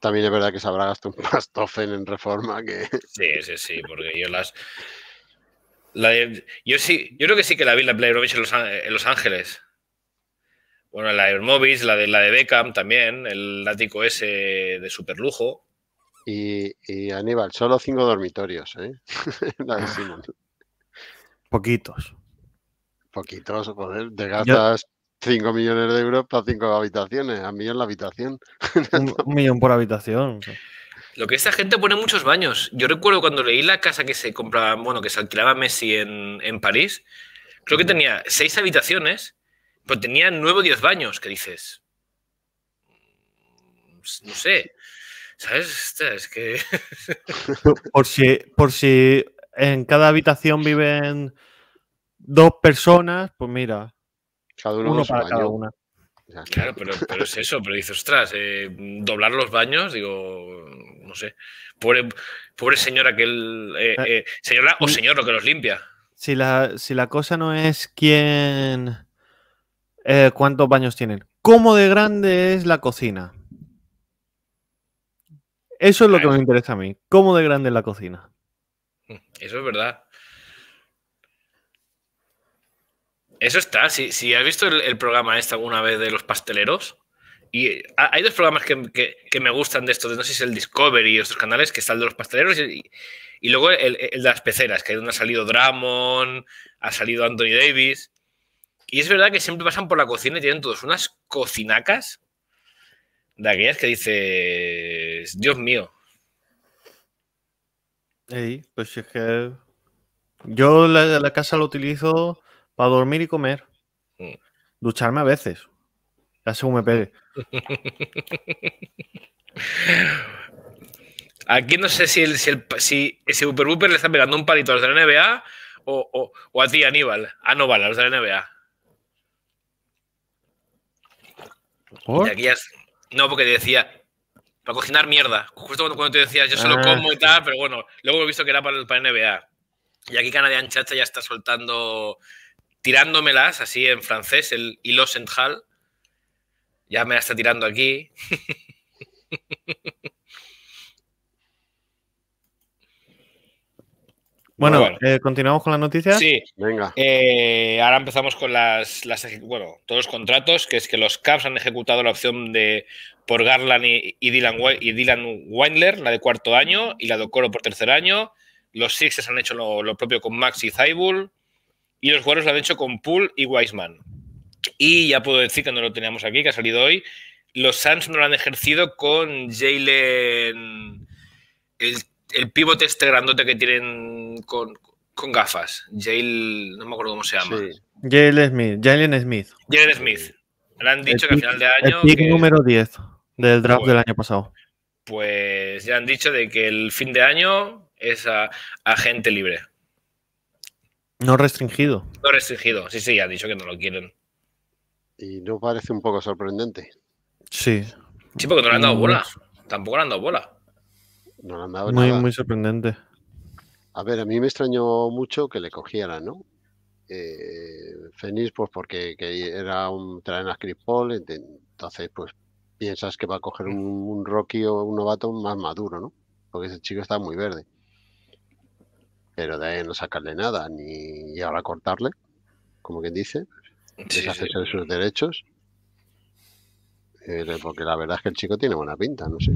Speaker 1: También es verdad que se habrá gastado un pastofen en reforma que. Sí, sí, sí, porque yo las.
Speaker 4: yo sí, yo creo que sí que la vi la Play en los, en los Ángeles. Bueno, la de la de la de Beckham también, el ático ese de superlujo.
Speaker 1: Y, Aníbal, solo cinco dormitorios, ¿eh?
Speaker 2: Poquitos.
Speaker 1: Poquitos, joder, te gastas cinco 5 millones de euros para cinco habitaciones, a millón la habitación. un, millón por habitación. Lo
Speaker 4: que esta gente pone muchos baños. Yo recuerdo cuando leí la casa que se compraba, bueno, que se alquilaba Messi en, en París, creo que tenía seis habitaciones, pero tenía nueve o diez baños, que dices. No sé. ¿Sabes? Es que.
Speaker 2: por, si, por si en cada habitación viven dos personas, pues mira. Cada uno, para cada una.
Speaker 4: Claro, pero, es eso, pero dices, ostras, eh, doblar los baños, digo, no sé. Pobre, pobre señora que el, eh, eh, señora o señor lo que los limpia. Si
Speaker 2: la, si la cosa no es quién. cuántos baños tienen. ¿Cómo de grande es la cocina? Eso es lo ah, que me interesa a mí. ¿Cómo de grande es la cocina?
Speaker 4: Eso es verdad. Eso está. Si, si has visto el, programa este alguna vez de los pasteleros, y eh, hay dos programas que, me gustan de estos, no sé si es el Discovery y estos canales, que está el de los pasteleros y, luego el, de las peceras, que es donde ha salido Dramon, ha salido Anthony Davis. Y es verdad que siempre pasan por la cocina y tienen todos unas cocinacas de aquellas que dice pues, Dios mío.
Speaker 2: pues yo la, la casa la utilizo para dormir y comer. Mm. Ducharme a veces. Ya según me pegue.
Speaker 4: Aquí no sé si ese Super Booper le está pegando un palito a los de la NBA o, a ti, Aníbal. Ah, no, a los de la NBA. no, porque decía, para cocinar mierda. Justo cuando, te decías yo solo ah, como y tal, pero bueno, luego he visto que era para, para NBA. Y aquí Canadian Chacha ya está soltando, tirándomelas así en francés, el hilo central. Ya me la está tirando aquí.
Speaker 2: Bueno, eh, continuamos con las noticias. Sí,
Speaker 4: venga. Eh, ahora empezamos con las, las, bueno, todos los contratos, que es que los Caps han ejecutado la opción de por Garland y, Dylan, y Dylan la de cuarto año, y la de Coro por tercer año. Los Sixes han hecho lo, propio con Max y Zybul. Y los jugadores lo han hecho con Poole y Wiseman. Y ya puedo decir que no lo teníamos aquí, que ha salido hoy. Los Suns no lo han ejercido con Jalen, el, el pivote este grandote que tienen con, gafas. Jalen, no me acuerdo cómo se llama.
Speaker 2: Jalen Smith. Jalen Smith.
Speaker 4: Jalen Smith. han dicho que al final de año. El número
Speaker 2: 10. Del draft del año pasado.
Speaker 4: Pues ya han dicho de que el fin de año es a, agente libre.
Speaker 1: No restringido. No restringido, sí, sí, ha dicho que no lo quieren. ¿Y no parece un poco sorprendente? Sí. Sí, porque no le han dado mm. bola. Tampoco le han dado bola. No han dado muy, Muy
Speaker 2: sorprendente.
Speaker 1: A ver, a mí me extrañó mucho que le cogieran, ¿no? Eh, Fenix, pues porque era un traen a Chris Paul, entonces pues piensas que va a coger mm. un, Rocky o un novato más maduro, ¿no? Porque ese chico está muy verde. Pero de ahí no sacarle nada, ni ahora cortarle, como quien dice, deshacerse de sus derechos. Eh, porque la verdad es que el chico tiene buena pinta, no sé.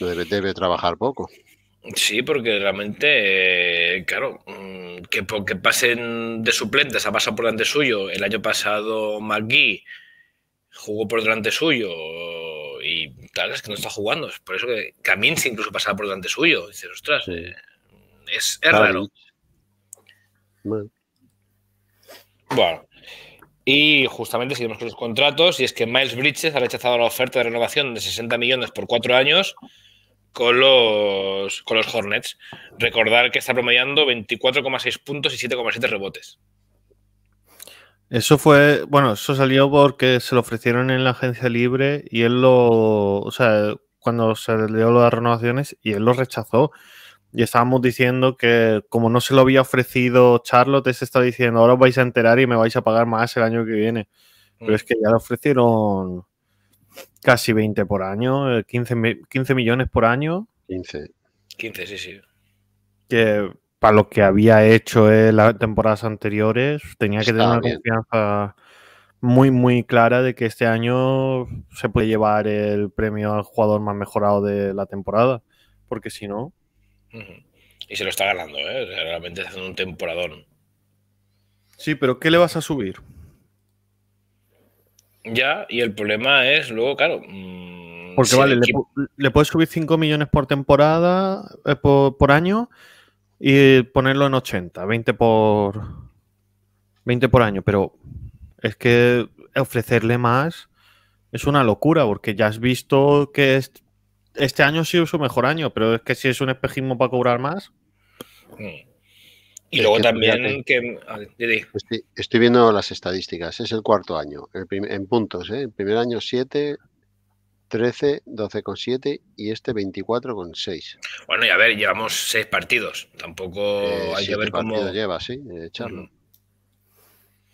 Speaker 1: Debe, debe trabajar poco.
Speaker 4: Sí, porque realmente, eh, claro, mm, que pasen de suplentes ha pasado por delante suyo, el año pasado McGee jugó por delante suyo y tal es que no está jugando. Es por eso que se incluso pasaba por delante suyo. Dices, ostras, eh, es, raro. Bueno, y justamente seguimos con los contratos y es que Miles Bridges ha rechazado la oferta de renovación de 60 millones por cuatro años con los, con los Hornets. Recordar que está promediando 24,6 puntos y 7,7 rebotes.
Speaker 2: Eso fue, bueno, eso salió porque se lo ofrecieron en la agencia libre y él lo, o sea, cuando se le dio las renovaciones y él lo rechazó. Y estábamos diciendo que como no se lo había ofrecido Charlotte, se está diciendo, ahora os vais a enterar y me vais a pagar más el año que viene. Pero es mm. que ya le ofrecieron casi 20 por año, 15, eh, 15 millones por año.
Speaker 4: 15. 15, sí, sí.
Speaker 2: Que para lo que había hecho en las temporadas anteriores, tenía que tener una confianza muy, muy clara de que este año se puede llevar el premio al jugador más mejorado de la temporada, porque si no.
Speaker 4: Y se lo está ganando, ¿eh? realmente está haciendo un temporadón.
Speaker 2: Sí, pero ¿qué le vas a subir?
Speaker 4: Ya, y el problema es luego, claro. Mm, porque vale,
Speaker 2: le, puedes subir 5 millones por temporada, eh, por año, y ponerlo en 80, 20 por 20 por año, pero es que ofrecerle más es una locura porque ya has visto que este, año ha sido su mejor año, pero es que si es un espejismo para cobrar más.
Speaker 4: Y luego también que...
Speaker 1: Estoy, viendo las estadísticas, es el cuarto año, en puntos, ¿eh? el primer año 7, 13, 12,7 y este 24,6.
Speaker 4: Bueno, y a ver, llevamos seis partidos. Tampoco eh, hay que ver cómo.
Speaker 1: lleva, sí, de eh,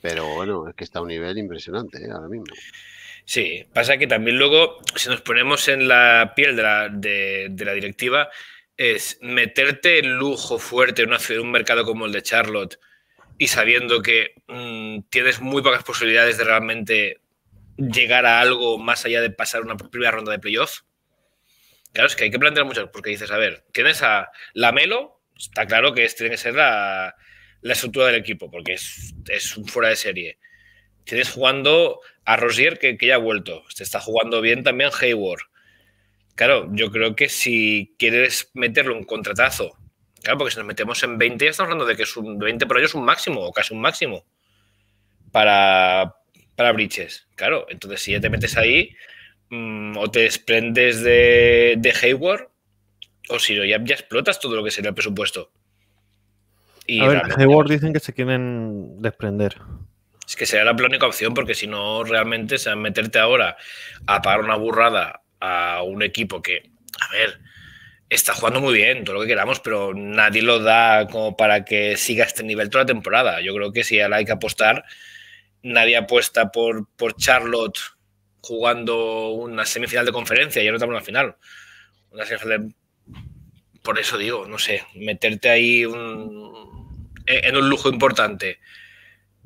Speaker 1: Pero bueno, es que está a un nivel impresionante eh, ahora mismo. Sí,
Speaker 4: pasa que también luego, si nos ponemos en la piel de la, directiva, es meterte en lujo fuerte en, un mercado como el de Charlotte y sabiendo que mm, tienes muy pocas posibilidades de realmente llegar a algo más allá de pasar una primera ronda de playoff? Claro, es que hay que plantear muchas, porque dices, a ver, tienes a Lamelo, está claro que tiene que ser la, estructura del equipo, porque es, un fuera de serie. Tienes jugando a Rosier, que, ya ha vuelto, se está jugando bien también Hayward. Claro, yo creo que si quieres meterle un contratazo, claro, porque si nos metemos en 20, ya estamos hablando de que es un 20 por ellos es un máximo, o casi un máximo, para, para briches, Claro, entonces si ya te metes ahí, mm, o te desprendes de, Hayward, o si no, ya, explotas todo lo que sería el presupuesto. a ver,
Speaker 2: Hayward dicen que se quieren desprender.
Speaker 4: Es que será la única opción, porque si no, realmente, se meterte ahora a pagar una burrada a un equipo que, a ver, está jugando muy bien, todo lo que queramos, pero nadie lo da como para que siga este nivel toda la temporada. Yo creo que si ahora hay que apostar, nadie apuesta por, por Charlotte jugando una semifinal de conferencia y ahora estamos en la final. Una semifinal Por eso digo, no sé, meterte ahí en un lujo importante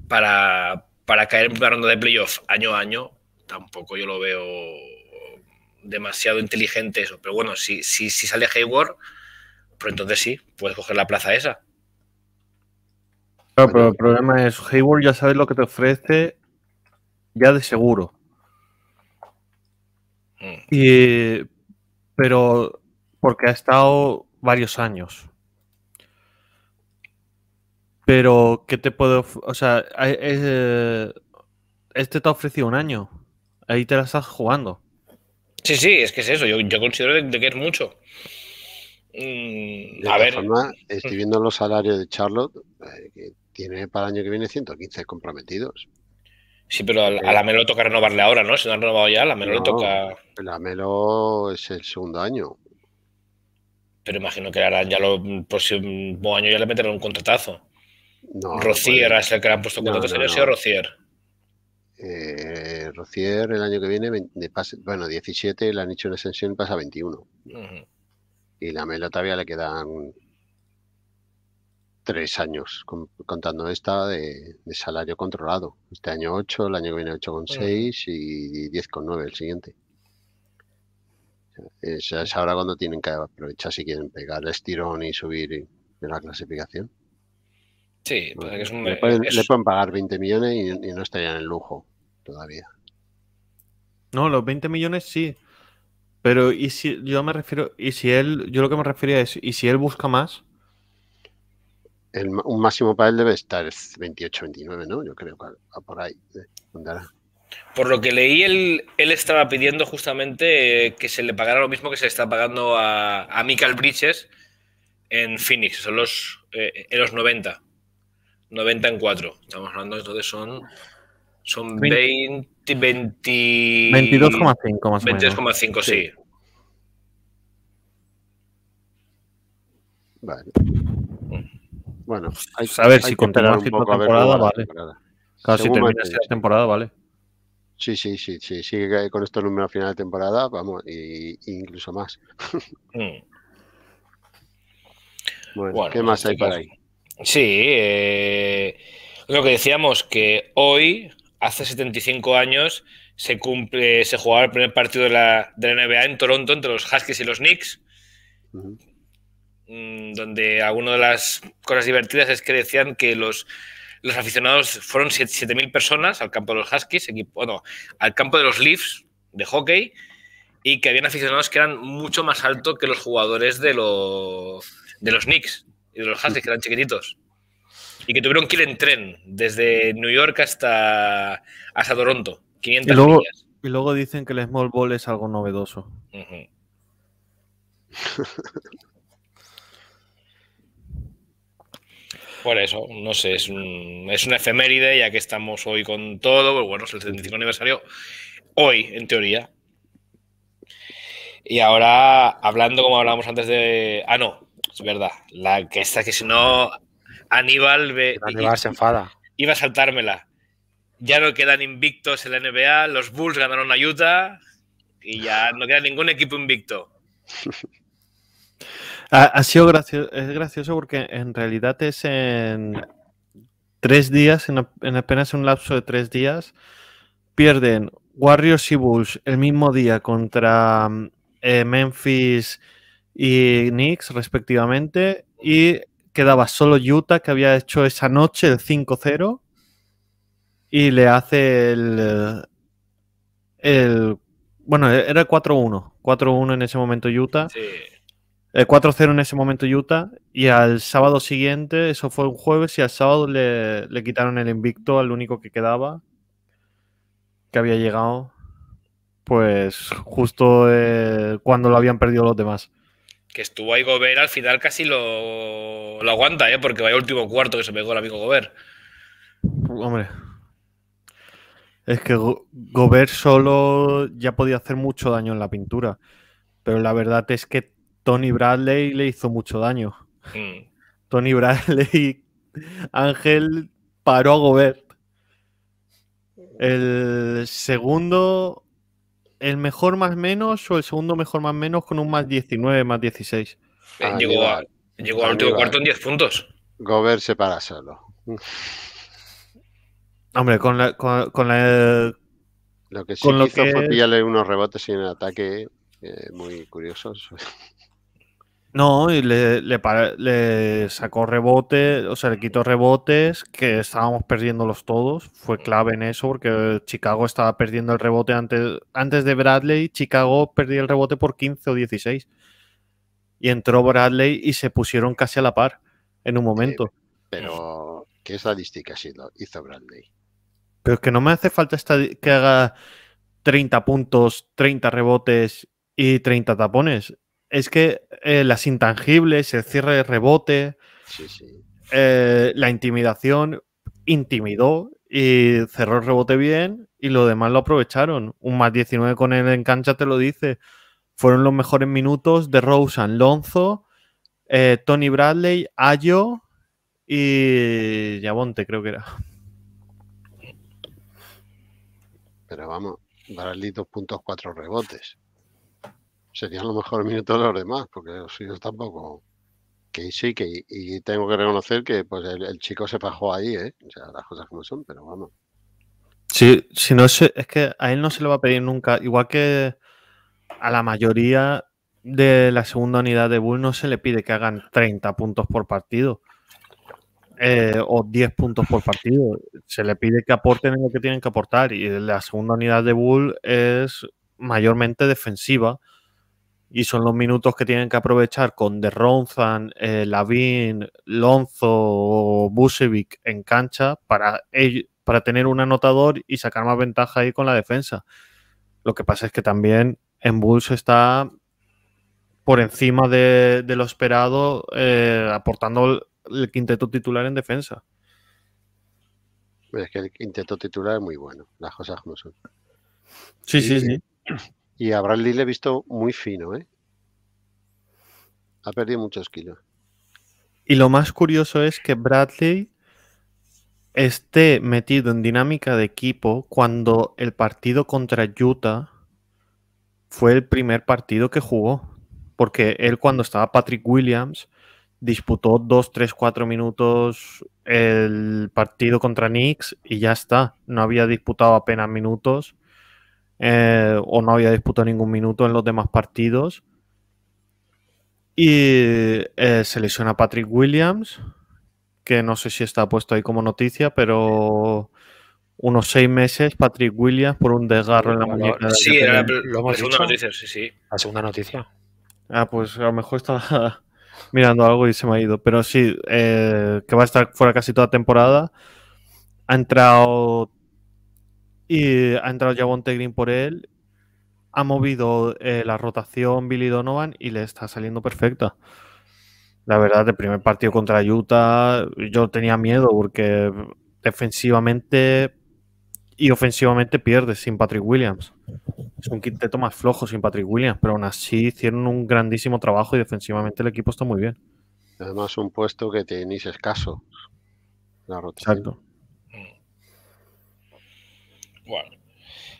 Speaker 4: para, caer en la ronda de playoff año a año, tampoco yo lo veo demasiado inteligente eso. Pero bueno, si, si sale Hayward, pues entonces sí, puedes coger la plaza esa.
Speaker 2: Claro, pero el problema es, Hayward ya sabes lo que te ofrece ya de seguro. Mm. Y, pero porque ha estado varios años. Pero, ¿qué te puedo...? O sea, eh, este te ha ofrecido un año. Ahí te la estás jugando.
Speaker 4: Sí, sí, es que es eso. Yo, considero de, que es mucho. Mm, a ver.
Speaker 1: estoy mm. viendo los salarios de Charlotte, eh, tiene para el año que viene 115 comprometidos. Sí, pero a, la Melo toca renovarle ahora,
Speaker 4: ¿no? Si no han renovado ya, a la Melo le toca.
Speaker 1: La Melo es el segundo año.
Speaker 4: Pero imagino que ahora ya lo próximo año ya le meterán un contratazo. No, Rocier es el que le han puesto contratazo. No, no, Rocier?
Speaker 1: Eh, Rocier el año que viene, bueno, 17, le han hecho una extensión y pasa 21. Y la Melo todavía le quedan tres años, contando esta de, salario controlado. Este año 8, el año que viene 8,6 y con 10,9 el siguiente. Es, ahora cuando tienen que aprovechar si quieren pegar el estirón y subir de la clasificación. Sí, pues le, pueden, pagar 20 millones y, no estarían en lujo todavía.
Speaker 2: No, los 20 millones sí. Pero y si yo me refiero, y si él, yo lo que me refería es, y si él busca más,
Speaker 1: un máximo para él debe estar 28, 29, ¿no? Yo creo que por ahí. Eh,
Speaker 4: por lo que leí, él, él estaba pidiendo justamente eh, que se le pagara lo mismo que se le está pagando a, a Michael Bridges en Phoenix, son los, eh, en los 90. 90 en 4. Estamos hablando, entonces son, son 20,
Speaker 1: 22,5 22,5, sí. Vale. Bueno, pues, pues, a ver, si continúa temporada, vale. Claro, si termina esta temporada, vale. Sí, sí, sí, sí, sigue con estos número final de temporada, vamos, e incluso más. Hmm. Bueno, ¿qué más hay para ahí? Sí,
Speaker 4: eh, lo que decíamos que hoy, hace 75 años, se cumple, se jugaba el primer partido de la, NBA en Toronto entre los Huskies y los Knicks. Mm, donde alguna de las cosas divertidas es que decían que los, los aficionados fueron 7.000 personas al campo de los Huskies, equipo, bueno, al campo de los Leafs de hockey, y que habían aficionados que eran mucho más altos que los jugadores de los, de los Knicks y de los Huskies, que eran chiquititos. Y que tuvieron que ir en tren desde New York hasta, hasta Toronto, 500 y luego,
Speaker 2: Y luego dicen que el small ball es algo novedoso.
Speaker 4: Por eso, no sé, es, una efeméride, ya que estamos hoy con todo, pues bueno, es el 75 aniversario, hoy, en teoría. Y ahora, hablando como hablábamos antes de... Ah, no, es verdad, la que está que si no, Aníbal... Ve, se enfada. Iba a saltármela. Ya no quedan invictos en la NBA, los Bulls ganaron a Utah y ya no queda ningún equipo invicto.
Speaker 2: Ha, sido gracioso, es gracioso porque en realidad es en tres días, en, apenas un lapso de tres días, pierden Warriors y Bulls el mismo día contra mm, eh, Memphis y Knicks respectivamente y quedaba solo Utah que había hecho esa noche el 5-0 y le hace el, bueno, e-, era 4-1, 4-1 en ese momento Utah. 4-0 en ese momento Utah y al sábado siguiente, eso fue un jueves, y al sábado le, quitaron el invicto al único que quedaba, que había llegado, pues justo eh, cuando lo habían perdido los demás.
Speaker 4: Que estuvo ahí Gobert, al final casi lo, aguanta, ¿eh? porque el último cuarto que se pegó el amigo Gobert.
Speaker 2: Hombre. Es que Gober Gobert solo ya podía hacer mucho daño en la pintura. Pero la verdad es que Tony Bradley le hizo mucho daño. Mm. Tony Bradley, Ángel paró a Gobert. El segundo, el mejor más menos o el segundo mejor más menos con un más 19, más 16.
Speaker 1: Eh, ah, llegó, ah, al último cuarto en 10 puntos. Gobert se para solo.
Speaker 2: Hombre, con la,
Speaker 1: lo que sí hizo fue pillarle unos rebotes y el ataque eh, muy curiosos.
Speaker 2: No, y le, sacó rebote, o sea, le quitó rebotes, que estábamos perdiéndolos todos. Fue clave en eso, porque Chicago estaba perdiendo el rebote antes, antes de Bradley. Chicago perdía el rebote por 15 o 16. Y entró Bradley y se pusieron casi a la par en un momento.
Speaker 1: pero, ¿qué estadística hizo Bradley?
Speaker 2: Pero es que no me hace falta que haga 30 puntos, 30 rebotes y 30 tapones es que eh, las intangibles, el cierre de rebote, eh, la intimidación intimidó y cerró el rebote bien y lo demás lo aprovecharon. Un más 19 con él en cancha te lo dice. Fueron los mejores minutos de Rose Lonzo, eh, Tony Bradley, Ayo y
Speaker 1: Yabonte, creo que era. Pero vamos, Bradley 2.4 rebotes serían los mejores minutos de los demás, porque los suyos tampoco. Que sí, que y tengo que reconocer que pues el, chico se fajó ahí, ¿eh? O sea, las cosas como son, pero vamos.
Speaker 2: Sí, si no es, que a él no se le va a pedir nunca, igual que a la mayoría de la segunda unidad de Bull no se le pide que hagan 30 puntos por partido eh, o 10 puntos por partido, se le pide que aporten lo que tienen que aportar y la segunda unidad de Bull es mayormente defensiva y son los minutos que tienen que aprovechar con De Ronzan, eh, Lavín, Lonzo o Busevic en cancha para, para tener un anotador y sacar más ventaja ahí con la defensa. Lo que pasa es que también en Bulls está por encima de, lo esperado, eh, aportando el, quinteto titular en defensa.
Speaker 1: Es que el quinteto titular es muy bueno, las cosas como son. sí, sí. sí. Y a Bradley le he visto muy fino, ¿eh? Ha perdido muchos kilos.
Speaker 2: Y lo más curioso es que Bradley esté metido en dinámica de equipo cuando el partido contra Utah fue el primer partido que jugó. Porque él cuando estaba Patrick Williams disputó 2, 3, 4 minutos el partido contra Knicks y ya está. No había disputado apenas minutos eh, o no había disputado ningún minuto en los demás partidos. Y eh, se lesiona Patrick Williams, que no sé si está puesto ahí como noticia, pero unos seis meses Patrick Williams por un desgarro en la muñeca. Sí, era,
Speaker 3: la segunda noticia, sí, sí. La segunda noticia.
Speaker 2: Ah, pues a lo mejor estaba mirando algo y se me ha ido. Pero sí, eh, que va a estar fuera casi toda temporada. Ha entrado y ha entrado ya Green por él, ha movido eh, la rotación Billy Donovan y le está saliendo perfecta. La verdad, el primer partido contra Utah yo tenía miedo porque defensivamente y ofensivamente pierde sin Patrick Williams. Es un quinteto más flojo sin Patrick Williams, pero aún así hicieron un grandísimo trabajo y defensivamente el equipo está muy bien.
Speaker 1: Además, un puesto que tenéis escaso. La rotación. Exacto.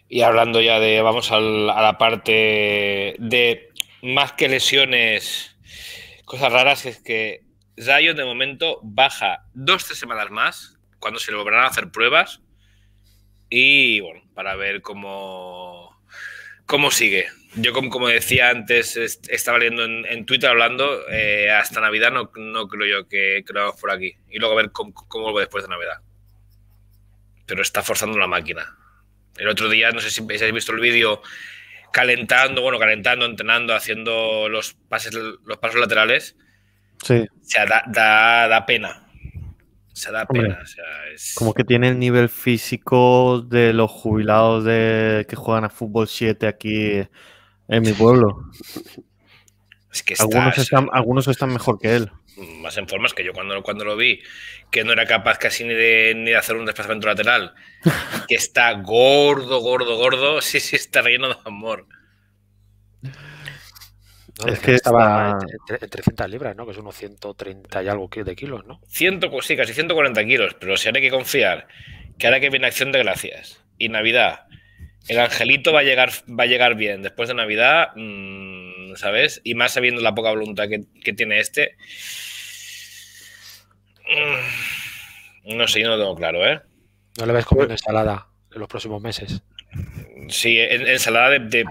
Speaker 4: Y hablando ya de, vamos a la parte de más que lesiones, cosas raras, es que Zion de momento baja dos, tres semanas más, cuando se le volverán a hacer pruebas, y bueno, para ver cómo, cómo sigue. Yo, como, decía antes, estaba leyendo en, Twitter hablando, eh, hasta Navidad no, no, creo yo que, lo por aquí, y luego a ver cómo, cómo vuelve después de Navidad. Pero está forzando la máquina. El otro día, no sé si habéis visto el vídeo, calentando, bueno, calentando, entrenando, haciendo los pases, los pasos laterales. Sí. O sea, da, da, pena. O da pena.
Speaker 2: Como que tiene el nivel físico de los jubilados de que juegan a fútbol 7 aquí en mi pueblo. Es que algunos, están, algunos están mejor que él
Speaker 4: más en formas que yo cuando, cuando lo vi, que no era capaz casi ni de, hacer un desplazamiento lateral, que está gordo, gordo, gordo, sí, sí, está relleno de amor.
Speaker 2: es que estaba
Speaker 3: en 300 libras, ¿no? Que es unos 130 y algo de kilos, ¿no?
Speaker 4: sí, casi 140 kilos, pero se hay que confiar que ahora que viene Acción de Gracias y Navidad, el angelito va a llegar, va a llegar bien. Después de Navidad, mm, ¿sabes? Y más sabiendo la poca voluntad que, tiene este. Mm, no sé, yo no lo tengo claro, ¿eh?
Speaker 3: No le ves como una pues- ensalada en los próximos meses.
Speaker 4: Sí, ensalada de,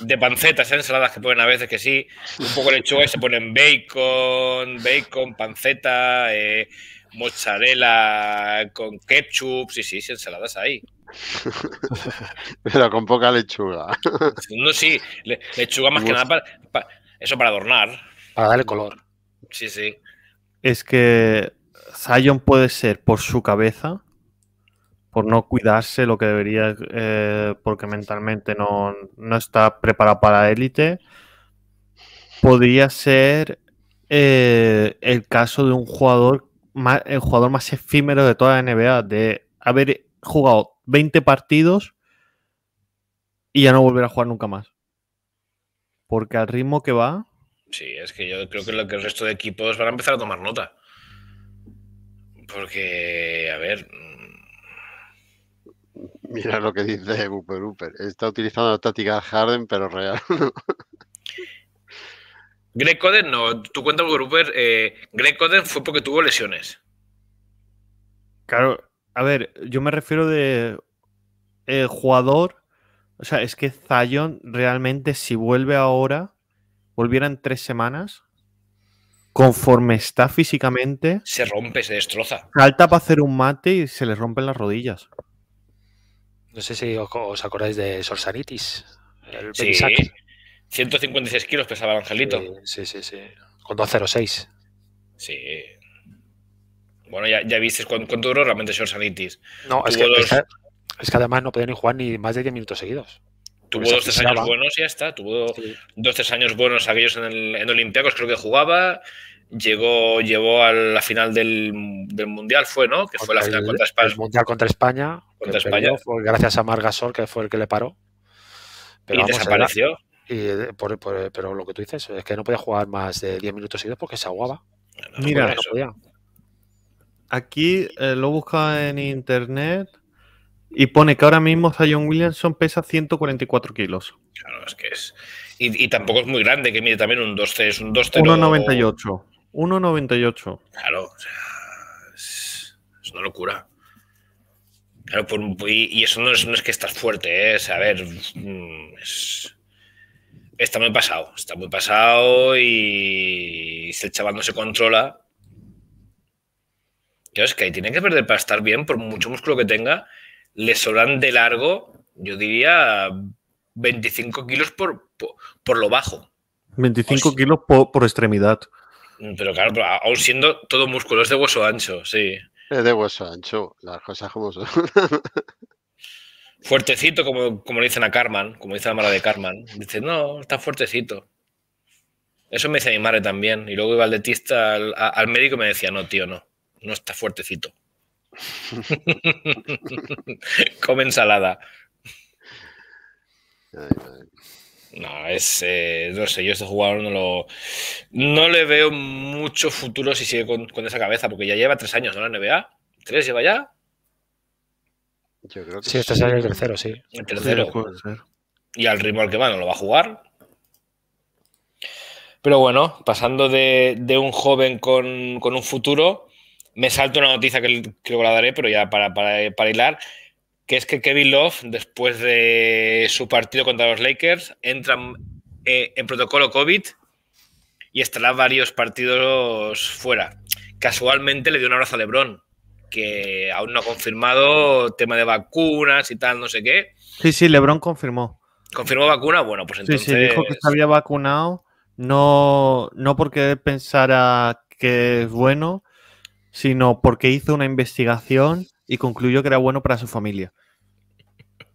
Speaker 4: de, pancetas, ¿eh? ensaladas que ponen a veces que sí, un poco de lechuga y se ponen bacon, bacon, panceta, eh, mozzarella con ketchup, sí, sí, sí, ensaladas ahí.
Speaker 1: Pero con poca lechuga.
Speaker 4: No, sí, lechuga más que nada para, eso para adornar.
Speaker 2: Para darle color. Sí, sí. Es que Zion puede ser por su cabeza, por no cuidarse lo que debería, eh, porque mentalmente no, está preparado para élite. Podría ser eh, el caso de un jugador más, el jugador más efímero de toda la NBA, de haber jugado 20 partidos y ya no volverá a jugar nunca más. Porque al ritmo que va.
Speaker 4: Sí, es que yo creo que, lo que el resto de equipos van a empezar a tomar nota.
Speaker 1: Porque, a ver. Mm. Mira lo que dice Cooper Está utilizando la táctica Harden, pero real.
Speaker 4: Greg Coden, no. Tú cuenta Cooper eh, Greg Coden fue porque tuvo lesiones.
Speaker 2: Claro, a ver, yo me refiero de el jugador. O sea, es que Zion realmente, si vuelve ahora, volviera en tres semanas, conforme está físicamente. Se
Speaker 4: rompe, se destroza.
Speaker 2: Salta para hacer un mate y se le rompen las rodillas.
Speaker 3: No sé si os acordáis de Sorsaritis.
Speaker 4: El sí. 156 kilos pesaba el angelito. Sí, sí, sí. sí.
Speaker 3: Con 206.
Speaker 4: Sí. Bueno, ya, viste cuánto, duró realmente señor Sanitis. No, es que,
Speaker 3: además no podía ni jugar ni más de 10 minutos seguidos. Tuvo dos, tres años buenos
Speaker 4: y ya está. Tuvo dos dos, tres años buenos aquellos en, el, en creo que jugaba. Llegó, llevó a la final del, Mundial, fue, ¿no? Que fue la final contra España. El
Speaker 3: mundial contra España. Contra España. gracias a Margasol, que fue el que le paró. y desapareció. Eh, pero lo que tú dices es que no podía jugar más de 10 minutos seguidos porque se aguaba. Mira, no
Speaker 2: podía. Aquí eh, lo busca en internet y pone que ahora mismo Zion Williamson pesa 144 kilos.
Speaker 4: Claro, es que es. Y, tampoco es muy grande, que mide también un 2 es un 2 1,98.
Speaker 2: 1,98.
Speaker 4: Claro, o sea, es, una locura. Claro, por, y, eso no es, que estás fuerte, ¿eh? a ver, mm, está muy pasado, está muy pasado y, y si el chaval no se controla, que es que tiene que perder para estar bien, por mucho músculo que tenga, le sobran de largo, yo diría 25 kilos por, por, lo bajo.
Speaker 2: 25 kilos por,
Speaker 1: extremidad.
Speaker 4: Mm, pero claro, aún siendo todo músculo, es de hueso ancho, sí.
Speaker 1: Es de hueso ancho, las cosas como
Speaker 4: fuertecito, como, como le dicen a Carman, como dice la mala de Carman. Dice, no, está fuertecito. Eso me dice mi madre también. Y luego iba al dentista, al, al médico y me decía, no, tío, no no está fuertecito. Come ensalada. No, es, eh, no sé, yo este jugador no lo, no le veo mucho futuro si sigue con, esa cabeza, porque ya lleva tres años, ¿no? La NBA, tres lleva ya. Yo creo
Speaker 3: que sí, este sería el tercero, sí. El tercero.
Speaker 4: Y al ritmo al que va, no lo va a jugar. Pero bueno, pasando de, un joven con, con, un futuro me salto una noticia que luego la daré, pero ya para, hilar, que es que Kevin Love, después de su partido contra los Lakers, entra eh, en protocolo COVID y estará varios partidos fuera. Casualmente le dio un abrazo a Lebron, que aún no ha confirmado tema de vacunas y tal, no sé qué.
Speaker 2: Sí, sí, Lebron confirmó.
Speaker 4: ¿Confirmó vacuna? Bueno, pues entonces... Sí, dijo que se había
Speaker 2: vacunado, no, no porque pensara que es bueno, sino porque hizo una investigación y concluyó que era bueno para su familia.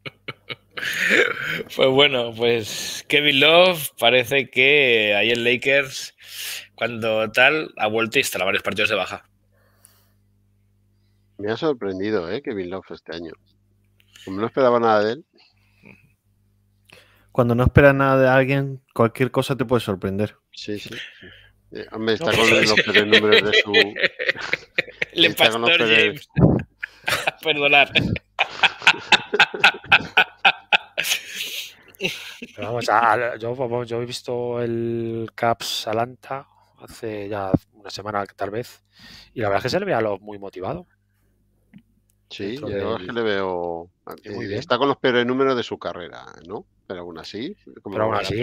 Speaker 4: Pues bueno, pues Kevin Love parece que ahí en Lakers, cuando tal, ha vuelto y varios partidos de baja.
Speaker 1: Me ha sorprendido, ¿eh? Kevin Love este año. Como no esperaba nada de él.
Speaker 2: Cuando no esperas nada de alguien, cualquier cosa te puede sorprender. sí. sí.
Speaker 1: Me eh, hombre, está con los, números de su. El pastor James.
Speaker 3: vamos, a, yo, he visto el Caps Alanta hace ya una semana tal vez y la verdad es que se le ve muy motivado.
Speaker 1: Sí, yo es que le veo. Eh, está con los peores números de su carrera, ¿no? Pero aún así. pero aún así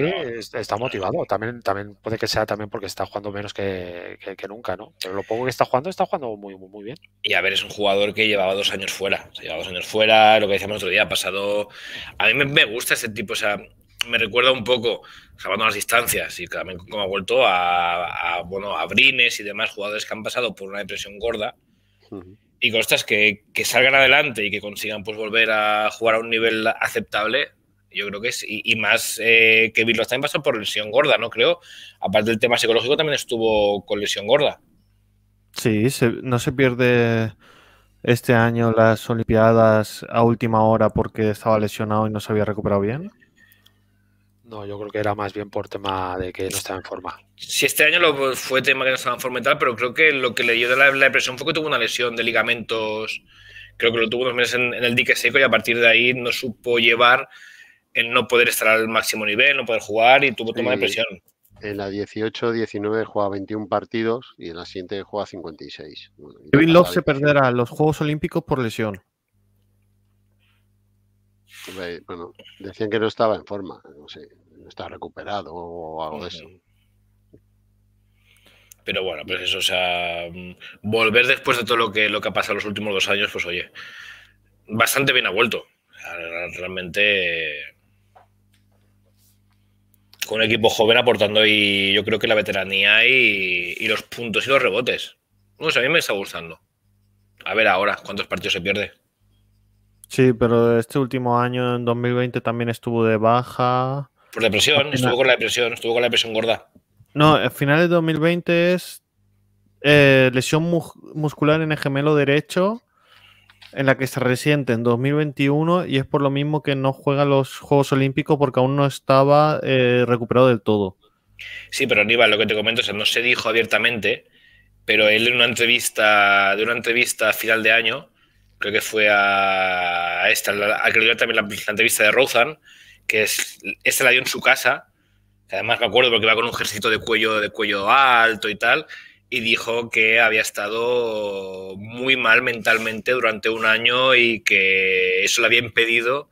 Speaker 1: está motivado. También, también
Speaker 3: puede que sea también porque está jugando menos que, que, nunca, ¿no? Pero lo poco que está jugando, está jugando muy, muy, muy bien.
Speaker 4: Y a ver, es un jugador que llevaba dos años fuera. O sea, llevaba dos años fuera, lo que decíamos otro día, ha pasado. A mí me, gusta ese tipo, o sea, me recuerda un poco, salvando las distancias, y también como ha vuelto a, bueno, a Brines y demás jugadores que han pasado por una depresión gorda. Y costas que, que, salgan adelante y que consigan pues volver a jugar a un nivel aceptable, yo creo que es. Y, más eh, que Bill también pasó por lesión gorda, ¿no? Creo. Aparte del tema psicológico, también estuvo con lesión gorda.
Speaker 2: Sí, no se pierde este año las Olimpiadas a última hora porque estaba lesionado y no se había recuperado bien.
Speaker 3: No, yo creo que era más bien por tema de que no estaba en forma.
Speaker 4: Sí, este año fue tema que no estaba en forma y tal, pero creo que lo que le dio la, depresión fue que tuvo una lesión de ligamentos. Creo que lo tuvo unos meses en, el dique seco y a partir de ahí no supo llevar el no poder estar al máximo nivel, no poder jugar y tuvo toma de depresión.
Speaker 1: En la 18-19 juega 21 partidos y en la siguiente juega 56. Kevin Love se
Speaker 2: perderá los Juegos Olímpicos por lesión.
Speaker 1: Bueno, decían que no estaba en forma, no sé, no está recuperado o algo de eso. Pero bueno, pues eso, o sea, mm, volver después de todo lo que, lo que ha pasado los
Speaker 4: últimos dos años, pues oye, bastante bien ha vuelto. Realmente con un equipo joven aportando y yo creo que la veteranía y, los puntos y los rebotes. No a mí me está gustando. A ver ahora cuántos partidos se pierde.
Speaker 2: Sí, pero este último año, en 2020, también estuvo de baja.
Speaker 4: Por depresión, estuvo con la depresión, estuvo con la depresión gorda.
Speaker 2: No, a finales de 2020 es eh, lesión muscular en el gemelo derecho, en la que se resiente en 2021 y es por lo mismo que no juega los Juegos Olímpicos porque aún no estaba eh, recuperado del todo.
Speaker 4: Sí, pero Aníbal, lo que te comento, no se dijo abiertamente, pero él en una entrevista, de una entrevista a final de año, creo que fue a, esta, a que le dio también la, entrevista de Rozan, que es, esta la dio en su casa, que además me acuerdo porque iba con un ejército de cuello, de cuello alto y tal, y dijo que había estado muy mal mentalmente durante un año y que eso le había impedido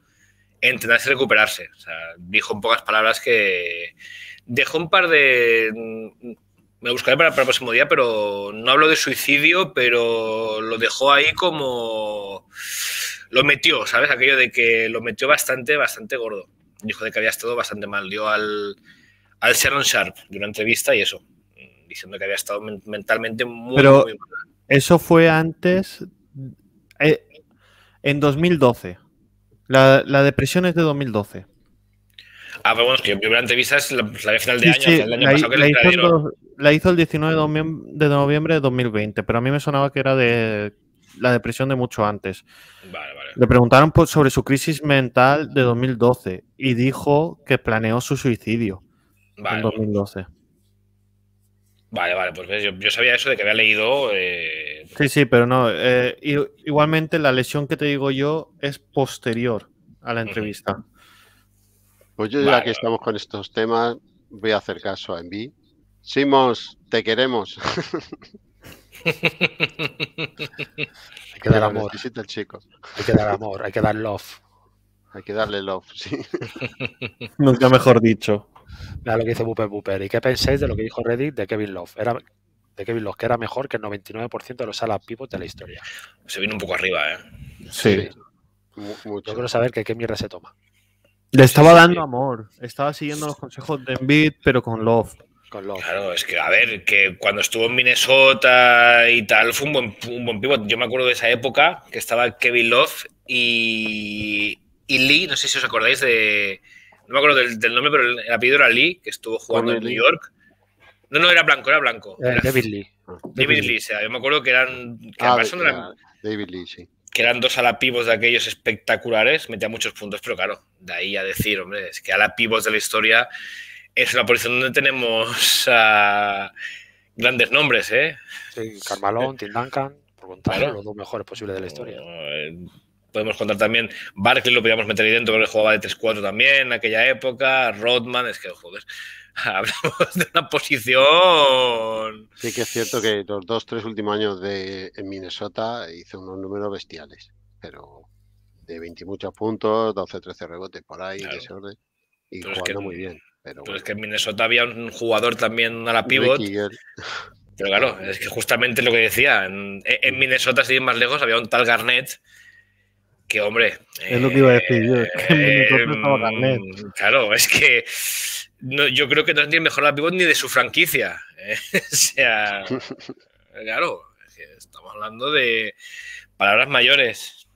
Speaker 4: entrenarse y recuperarse. O sea, dijo en pocas palabras que dejó un par de me buscaré para, el próximo día, pero no hablo de suicidio, pero lo dejó ahí como. Lo metió, ¿sabes? Aquello de que lo metió bastante, bastante gordo. Dijo de que había estado bastante mal. Dio al, al Sharon Sharp de una entrevista y eso, diciendo que había estado mentalmente muy, mal.
Speaker 2: Eso fue antes. Eh, en 2012. la depresión es de 2012.
Speaker 4: Ah, bueno, es que yo primera entrevista es pues, la, de final de año, año la, pasado
Speaker 2: la, hizo el 19 de noviembre de 2020, pero a mí me sonaba que era de la depresión de mucho antes. Vale, vale. Le preguntaron sobre su crisis mental de 2012 y dijo que planeó su suicidio en 2012.
Speaker 4: Vale, vale, pues yo, sabía eso de que había leído. Eh,
Speaker 2: sí, sí, pero no. Eh, igualmente, la lesión que te digo yo es posterior a la entrevista.
Speaker 1: Pues yo ya que estamos con estos temas, voy a hacer caso a Envy. Simos, te queremos. hay que dar amor. el chico. Hay que dar amor, hay que dar love. Hay que darle love, sí.
Speaker 2: Nunca mejor dicho.
Speaker 3: Mira lo que dice Booper Booper. ¿Y qué pensáis de lo que dijo Reddit de Kevin Love? Era, de Kevin Love, que era mejor que el 99% de los salas pivot de la historia.
Speaker 4: Se viene un poco arriba, ¿eh? Sí.
Speaker 3: Mucho. Yo quiero saber que qué mierda se toma.
Speaker 2: Le estaba dando amor, estaba siguiendo los consejos de Embiid, pero con Love.
Speaker 4: Claro, es que, a ver, que cuando estuvo en Minnesota y tal, fue un buen, un buen pivot. Yo me acuerdo de esa época que estaba Kevin Love y, y Lee, no sé si os acordáis de. No me acuerdo del, nombre, pero el apellido era Lee, que estuvo jugando en New York. No, no, era blanco, era blanco. Eh, David Lee. David, Lee, O sea, yo me acuerdo que eran. ah, David Lee, sí que eran dos alapivos de aquellos espectaculares, metía muchos puntos, pero claro, de ahí a decir, hombre, es que alapivos de la historia es la posición donde tenemos grandes nombres, ¿eh? Sí, Carmalón, Tim Duncan, por contar los dos mejores posibles de la historia. Eh, podemos contar también, Barkley lo podíamos meter ahí dentro porque jugaba de 3-4 también en aquella época, Rodman, es que joder, hablamos de una posición.
Speaker 1: Sí que es cierto que los dos, tres últimos años de, en Minnesota hizo unos números bestiales, pero de 20 muchos puntos, 12, 13 rebotes por ahí, claro. orden, y jugando muy bien.
Speaker 4: Pues es que en Minnesota había un jugador también a la pivot. Pero claro, es que justamente lo que decía, en, Minnesota, si más lejos, había un tal Garnett hombre.
Speaker 2: Es lo que iba a decir yo. Eh,
Speaker 4: mm, claro, es que no, yo creo que no es ni el mejor ni de su franquicia. Eh, o sea, claro, estamos hablando de palabras mayores.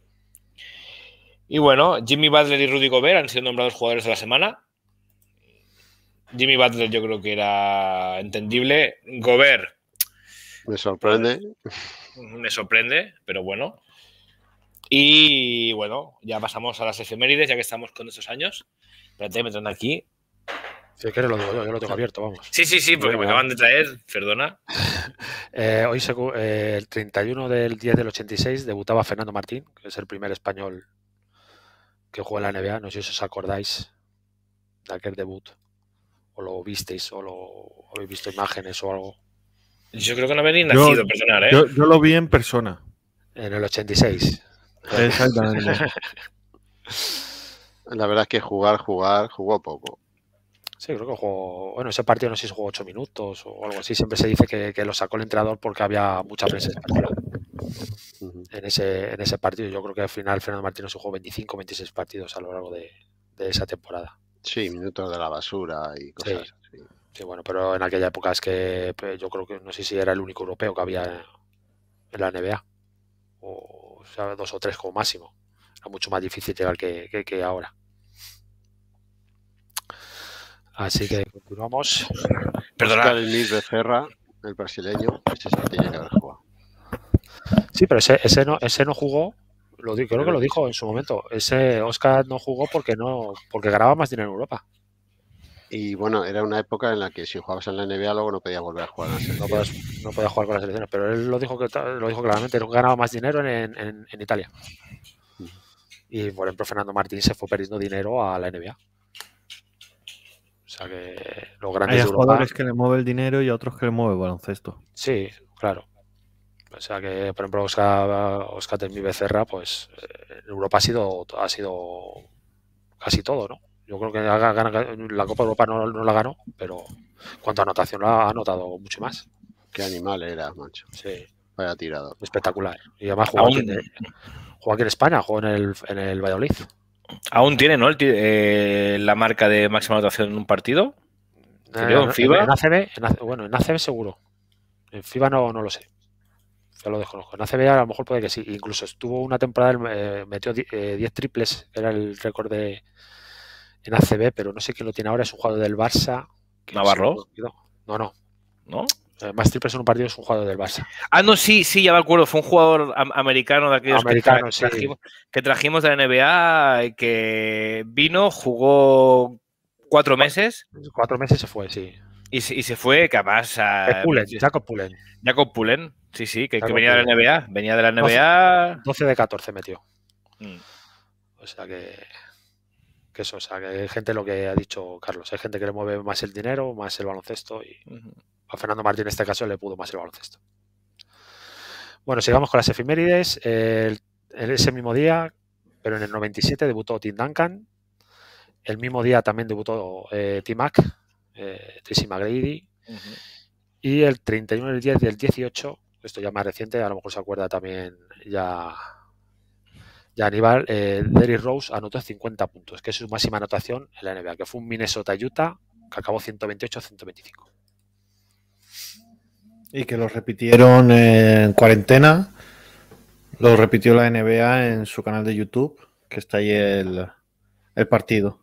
Speaker 4: Y bueno, Jimmy Butler y Rudy Gobert han sido nombrados jugadores de la semana. Jimmy Butler yo creo que era entendible. Gobert.
Speaker 1: Me sorprende.
Speaker 4: Me sorprende, pero bueno, y bueno, ya pasamos a las efemérides, ya que estamos con estos años. Espérate, me aquí.
Speaker 3: Si quieres lo yo, lo tengo abierto, vamos.
Speaker 4: Sí, sí, sí, porque me acaban de traer, perdona.
Speaker 3: Eh, hoy, eh, el 31 del 10 del 86, debutaba Fernando Martín, que es el primer español que jugó en la NBA. No sé si os acordáis de aquel debut, o lo visteis, o lo habéis visto imágenes
Speaker 4: o algo. Yo creo que no me nacido, personal, ¿eh? yo
Speaker 2: lo vi en persona.
Speaker 3: En el 86. Exactamente.
Speaker 4: La
Speaker 1: verdad es que jugar, jugar, jugó poco.
Speaker 3: Sí, creo que jugó. Bueno, ese partido no sé si jugó 8 minutos o algo así. Siempre se dice que, lo sacó el entrenador porque había mucha prensa en, ese, en ese partido. Yo creo que al final Fernando Martínez jugó 25 26 partidos a lo largo de, esa temporada. Sí, minutos de la basura y cosas así. Sí, bueno, pero en aquella época es que pues, yo creo que no sé si era el único europeo que había en la NBA. O, dos o tres como máximo. Era mucho más difícil llegar que, ahora. Así que continuamos. Perdona.
Speaker 1: Oscar el brasileño, ese se tiene que haber
Speaker 3: Sí, pero ese, ese, no, ese no jugó, lo, creo que lo dijo en su momento. Ese Oscar no jugó porque no porque ganaba más dinero en Europa.
Speaker 1: Y bueno, era una época en la que si jugabas en la NBA luego no podías volver a jugar. No podías, jugar con las selecciones, pero él lo dijo, que, lo dijo claramente, ganaba más dinero en,
Speaker 3: en, Italia. Y por ejemplo, Fernando Martín se fue perdiendo dinero a la NBA. O sea que los grandes Hay jugadores
Speaker 2: que le mueve el dinero y otros que le mueve baloncesto.
Speaker 3: Sí, claro. O sea que, por ejemplo, Oscar, Oscar Becerra, pues eh, Europa ha sido, ha sido casi todo, ¿no? Yo creo que la Copa Europa no, la ganó, pero cuanto a anotación ha anotado mucho más. Qué animal era, macho. Sí. Vaya tirado. Espectacular. Y además jugó, aquí,
Speaker 4: en España, jugó en el, en el Valladolid. Aún tiene, ¿no? Eh, la marca de máxima anotación en un partido. Eh, en, FIBA. En
Speaker 3: ACB, bueno, en ACB seguro. En FIBA no, lo sé. Ya lo desconozco. En ACB a lo mejor puede que sí. Incluso estuvo una temporada, eh, metió 10 triples, era el récord de, en ACB, pero no sé quién lo tiene ahora, es un jugador del Barça. ¿Navarro? No, no. ¿No? Más triples en un partido es un jugador del Barça.
Speaker 4: Ah, no, sí, sí, ya me acuerdo. Fue un jugador americano de aquellos americano, que, trajimos, que trajimos de la NBA y que vino, jugó cuatro meses. Cuatro meses se fue, sí. Y, se fue capaz a. Jacob Pullen. Jacob Pullen sí, sí, que, venía de la NBA. Venía de la NBA.
Speaker 3: 12, de 14 metió.
Speaker 4: Mm. O sea que eso, o sea, que
Speaker 3: hay gente lo que ha dicho Carlos, hay gente que le mueve más el dinero, más el baloncesto y a Fernando Martín en este caso le pudo más el baloncesto. Bueno, sigamos con las efimérides, El, ese mismo día, pero en el 97 debutó Tim Duncan. El mismo día también debutó eh, T-Mac, eh, Tracy Y el 31 del 10 del 18, esto ya más reciente, a lo mejor se acuerda también ya y Aníbal, eh, Rose anotó 50 puntos, que es su máxima anotación en la NBA, que fue un Minnesota-Utah que acabó 128-125.
Speaker 2: Y que lo repitieron en cuarentena. Lo repitió la NBA en su canal de YouTube, que está ahí el, partido.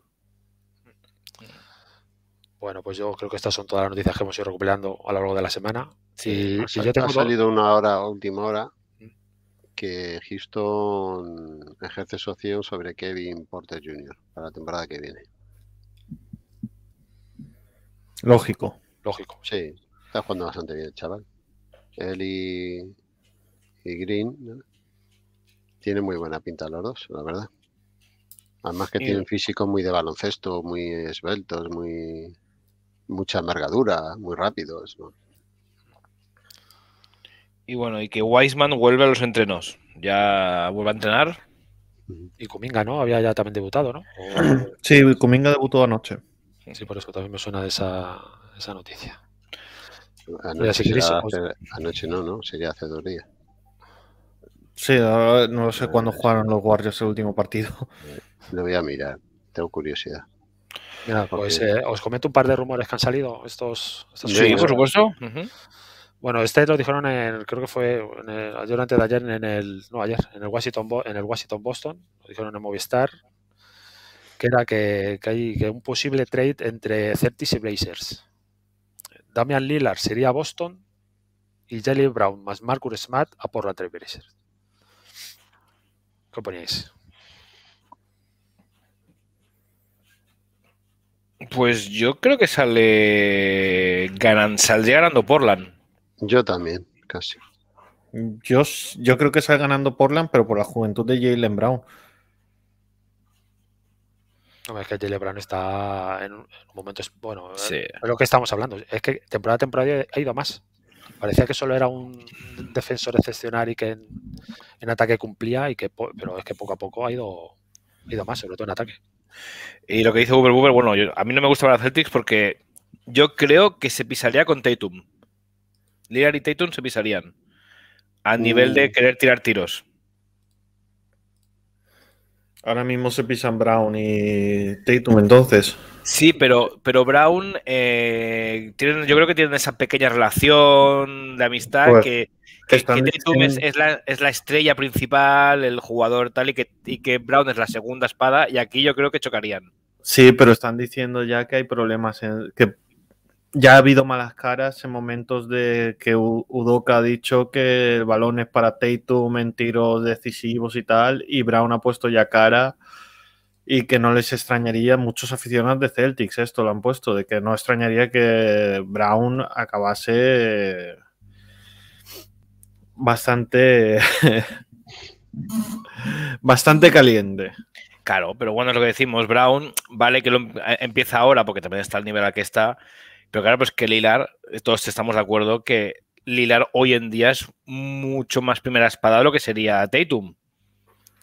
Speaker 3: Bueno, pues yo creo que estas son todas las noticias que hemos ido recopilando a lo largo de la semana. si tengo ha salido
Speaker 1: una hora, última hora, que Houston ejerce su acción sobre Kevin Porter Jr. para la temporada que viene. Lógico. Lógico. Sí, está jugando bastante bien el chaval. Él y, Green tiene tienen muy buena pinta los dos, la verdad. Además que tienen físicos muy de baloncesto, muy esbeltos, muy mucha amargadura, muy rápidos. ¿no?
Speaker 4: Y bueno, y que Wiseman vuelve a los entrenos. Ya vuelve a entrenar. Y Cominga,
Speaker 3: ¿no? Había ya también debutado, ¿no?
Speaker 2: Sí, Cominga debutó anoche.
Speaker 3: Sí, por eso también me suena de esa, esa noticia.
Speaker 1: Anoche, anoche, no, ¿no? Sería hace dos días.
Speaker 2: Sí, no,
Speaker 1: sé ah. cuándo jugaron los Warriors el último partido. Lo voy a mirar, tengo curiosidad.
Speaker 3: pues eh, os comento un par de rumores que han salido estos. sí, por supuesto. Bueno, este lo dijeron creo que fue durante ayer de ayer en el, en el Washington, en el Washington Boston, lo dijeron en Movistar, que era que, hay un posible trade entre Celtics y Blazers. Damian Lillard sería Boston y Jelly Brown más Marcus Smart a Portland trade Blazers. ¿Qué poníais?
Speaker 4: Pues yo creo que sale ganan, saldría ganando
Speaker 1: Portland. Yo también, casi.
Speaker 2: Yo, yo creo que sale ganando Portland, pero por la juventud de Jalen Brown.
Speaker 1: No, es que Jalen Brown
Speaker 3: está en un momento. Bueno, eh, es lo que estamos hablando. Es que temporada a temporada ha ido más. Parecía que solo era un defensor excepcional y que en, ataque cumplía, y que, pero es que poco a poco ha ido, ido más, sobre todo en ataque.
Speaker 4: Y lo que dice Uber Uber, bueno, yo, a mí no me gusta para Celtics porque yo creo que se pisaría con Tatum. Lillard y Tatum se pisarían. A mm. nivel de querer tirar tiros.
Speaker 2: Ahora mismo se pisan Brown y Tatum entonces.
Speaker 4: Sí, pero, pero Brown eh, yo creo que tienen esa pequeña relación de amistad pues, que, Tatum es, la, estrella principal, el jugador tal, y que, y que Brown es la segunda espada, y aquí yo creo que chocarían.
Speaker 2: Sí, pero están diciendo ya que hay problemas, en, que ya ha habido malas
Speaker 4: caras en momentos
Speaker 2: de que Udoka ha dicho que el balón es para Tatum en decisivos y tal, y Brown ha puesto ya cara y que no les extrañaría, muchos aficionados de Celtics esto lo han puesto, de que no extrañaría que Brown acabase bastante bastante caliente.
Speaker 4: Claro, pero bueno, es lo que decimos, Brown, vale que lo em, eh, empieza ahora porque también está al nivel al que está, pero claro, pues que Lilar, todos estamos de acuerdo que Lilar hoy en día es mucho más primera espada de lo que sería Tatum.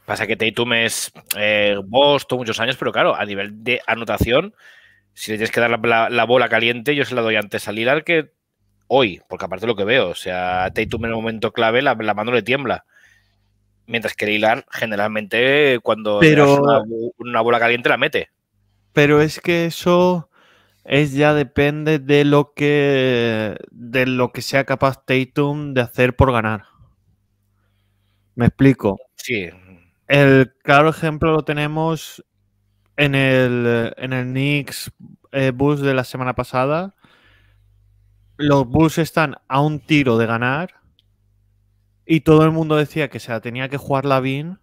Speaker 4: Pasa que Tatum es eh, Boston muchos años, pero claro, a nivel de anotación, si le tienes que dar la, bola caliente, yo se la doy antes a Lilar que hoy, porque aparte lo que veo, o sea, Tatum en el momento clave la, mano le tiembla. Mientras que Lilar generalmente cuando pero, una, una, bola caliente la mete.
Speaker 2: Pero es que eso es ya depende de lo que de lo que sea capaz Tatum de hacer por ganar. Me explico. Sí. El claro ejemplo lo tenemos en el, en el Knicks eh, de la semana pasada. Los Bulls están a un tiro de ganar y todo el mundo decía que se la tenía que jugar Lavin,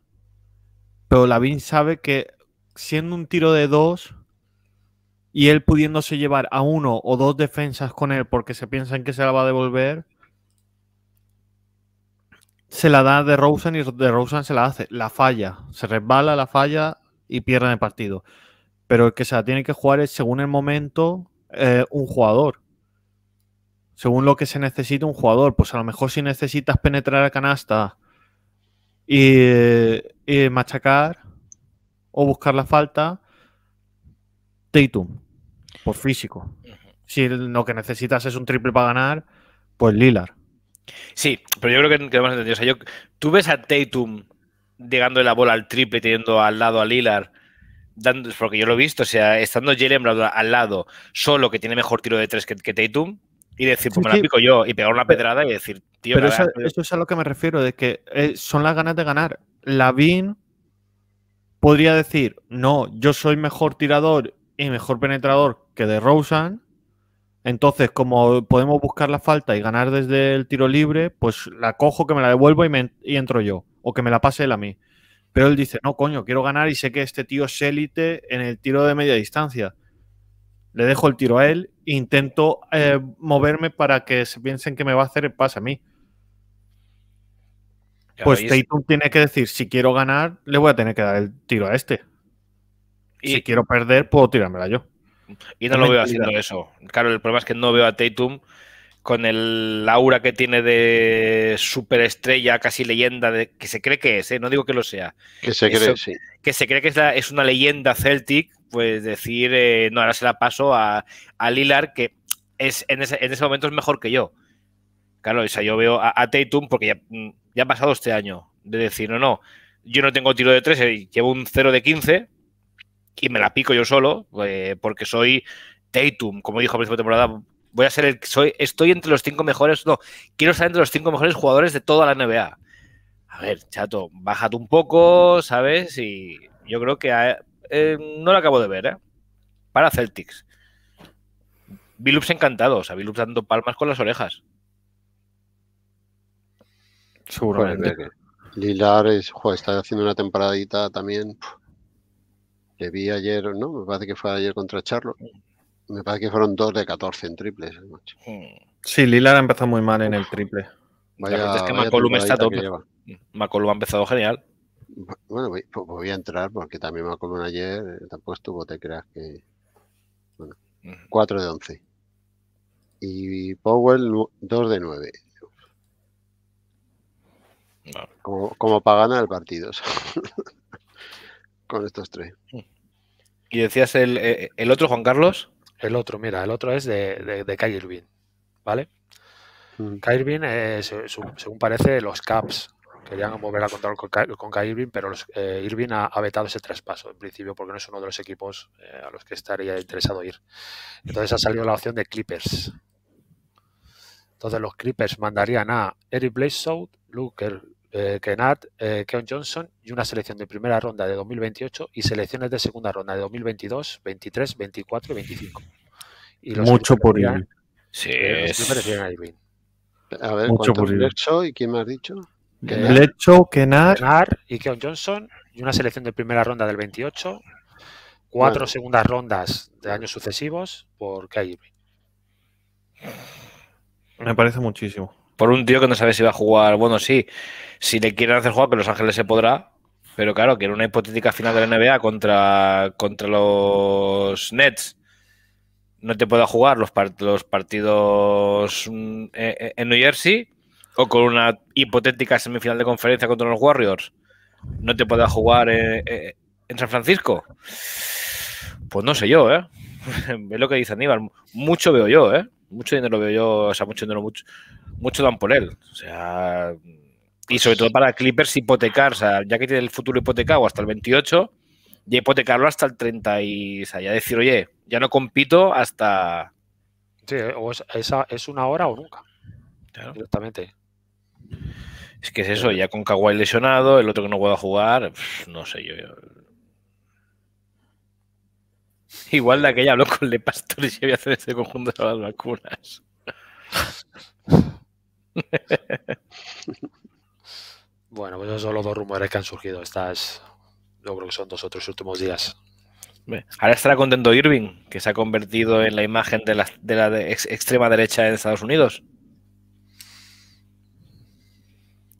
Speaker 2: pero la Lavin sabe que siendo un tiro de dos y él pudiéndose llevar a uno o dos defensas con él porque se piensan que se la va a devolver, se la da de Rosen y de Rosen se la hace, la falla, se resbala, la falla y pierden el partido. Pero el que se la tiene que jugar es según el momento eh, un jugador. Según lo que se necesita un jugador. Pues a lo mejor si necesitas penetrar a canasta y, eh, y machacar o buscar la falta, Tatum, por físico. Si lo que necesitas es un triple para ganar, pues Lilar.
Speaker 4: Sí, pero yo creo que, que lo hemos entendido. O sea, yo, tú ves a Tatum llegando la bola al triple, teniendo al lado a Lilar, dando, porque yo lo he visto, o sea, estando Jalen al lado, solo que tiene mejor tiro de tres que, Tatum, y decir, pues me la pico yo, y pegar una pedrada y decir, tío, pero eso
Speaker 2: es a lo que me refiero, de que eh, son las ganas de ganar. Lavin podría decir, no, yo soy mejor tirador y mejor penetrador que de Rosen. Entonces, como podemos buscar la falta y ganar desde el tiro libre, pues la cojo, que me la devuelvo y, entro yo. O que me la pase él a mí. Pero él dice, no, coño, quiero ganar y sé que este tío es élite en el tiro de media distancia. Le dejo el tiro a él, intento eh, moverme para que se piensen que me va a hacer el pase a mí. pues Tatum tiene que decir, si quiero ganar, le voy a tener que dar el tiro a este si quiero perder, puedo tirármela yo. Y no, lo veo haciendo eso.
Speaker 4: Claro, el problema es que no veo a Tatum con el aura que tiene de superestrella, casi leyenda, que se cree que es, ¿eh? no digo que lo sea.
Speaker 1: Que se cree, sí.
Speaker 4: Que se cree que es, una leyenda Celtic, pues decir, eh, no, ahora se la paso a, Lilar, que es en ese, momento es mejor que yo. Claro, o yo veo a, Tatum porque mm, ya, ha pasado este año, de decir, no, no, yo no tengo tiro de 3, eh, llevo un 0 de 15, y me la pico yo solo, eh, porque soy Tatum, como dijo a principio de temporada, voy a ser el soy, estoy entre los cinco mejores, no, quiero estar entre los cinco mejores jugadores de toda la NBA. A ver, chato, bájate un poco, ¿sabes? Y yo creo que eh, eh, no lo acabo de ver, ¿eh? Para Celtics. Billups encantado, o sea, dando palmas con las orejas.
Speaker 1: Seguramente. Lilares, es, está haciendo una temporadita también que vi ayer, ¿no? Me parece que fue ayer contra Charlo. Me parece que fueron 2 de 14 en triples. ¿eh, macho. Sí, Lila ha empezado
Speaker 2: muy mal en el triple. Vaya, la es que McCollum está top.
Speaker 1: McCollum ha empezado genial. Bueno, pues voy, a entrar porque también McCollum ayer eh, tampoco estuvo, te creas que. Bueno, 4 de 11. Y Powell 2 de 9. Como, pagana el partido. con estos tres. ¿Y decías el, eh,
Speaker 3: el otro, Juan Carlos? El otro, mira, el otro es de, de, de ¿vale? Mm. Eh, según parece, los Caps querían mover a contar con, Kai, pero los, eh, ha, vetado ese traspaso en principio porque no es uno de los equipos a los que estaría interesado ir. Entonces ha salido la opción de Clippers. Entonces los Clippers mandarían a Eric look Luke eh, Kennard, eh, Keon Johnson y una selección de primera ronda de 2028 y selecciones de segunda ronda de 2022, 23,
Speaker 1: 24 y 25. Mucho por sí, eh, Irving. A ver, Mucho por Lecho y quién me has dicho? el Lecho, Kennard.
Speaker 3: y Keon Johnson y una selección de primera ronda del 28, cuatro segundas rondas de años sucesivos por Kai Irving.
Speaker 2: Me parece
Speaker 4: muchísimo por un tío que no sabe si va a jugar. Bueno, sí, si le quieren hacer jugar que Los Ángeles se podrá, pero claro, que en una hipotética final de la NBA contra, contra los Nets no te pueda jugar los, partidos mm, eh, eh, en New Jersey o con una hipotética semifinal de conferencia contra los Warriors no te pueda jugar en, eh, en San Francisco. Pues no sé yo, ¿eh? es lo que dice Aníbal. Mucho veo yo, ¿eh? mucho dinero veo yo, o sea, mucho dinero, mucho, mucho dan por él. O sea, y sobre todo para Clippers hipotecar, o sea, ya que tiene el futuro hipotecado hasta el 28, y hipotecarlo hasta el 30 y, o sea, ya decir, oye, ya no compito hasta... Sí, o es, esa, es una hora o nunca. Claro. Directamente. Es que es eso, ya con Kawhi lesionado, el otro que no pueda jugar, no sé yo Igual la que ya habló con Le Pastor y se había hacer este conjunto de las vacunas.
Speaker 3: bueno, pues esos son los dos rumores que han surgido. Estas, yo creo que son dos o últimos
Speaker 4: días. Ahora estará contento Irving, que se ha convertido en la imagen de la, extrema derecha en Estados Unidos.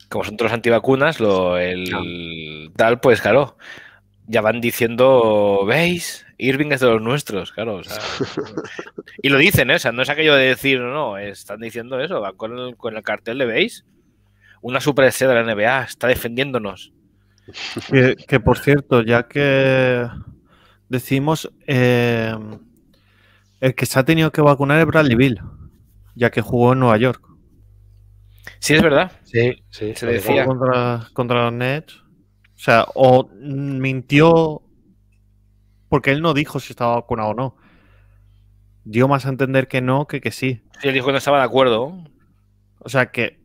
Speaker 4: Como son todos antivacunas, lo, el tal, pues claro, ya van diciendo, mm. ¿veis? Irving es de los nuestros, claro. y lo dicen, ¿eh? O sea, no es aquello de decir, no, están diciendo eso, van con el, cartel de veis. Una super de la NBA, está defendiéndonos.
Speaker 2: Que, por cierto, ya que decimos, em, el que se ha tenido que vacunar es Bradley Bill, ya que jugó en Nueva York. Sí, es verdad. Sí, sí. Se decía. Contra, contra los Nets. O sea, o mintió porque él no dijo si estaba vacunado o no. Dio más a entender que no que que sí.
Speaker 4: Sí, él dijo que no estaba de acuerdo.
Speaker 2: O sea que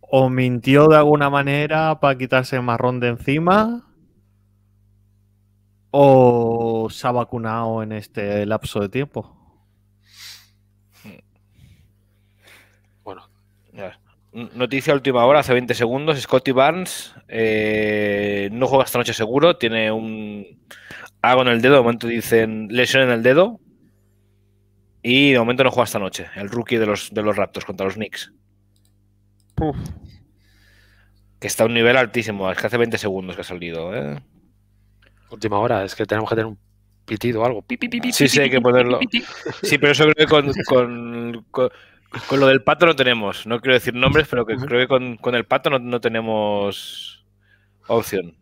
Speaker 2: o mintió de alguna manera para quitarse el marrón de encima o se ha vacunado en este lapso de tiempo.
Speaker 4: Noticia última hora, hace 20 segundos. Scotty Barnes eh, no juega esta noche seguro. Tiene un hago en el dedo. De momento dicen lesión en el dedo. Y de momento no juega esta noche. El rookie de los, de los Raptors contra los Knicks. Que está a un nivel altísimo. Es que hace 20 segundos que ha salido. ¿eh? Última hora. Es que tenemos que tener un pitido o algo. sí, sí, hay que ponerlo. Sí, pero eso creo que con con lo del pato no tenemos, no quiero decir nombres, pero creo que con, el pato no, tenemos opción.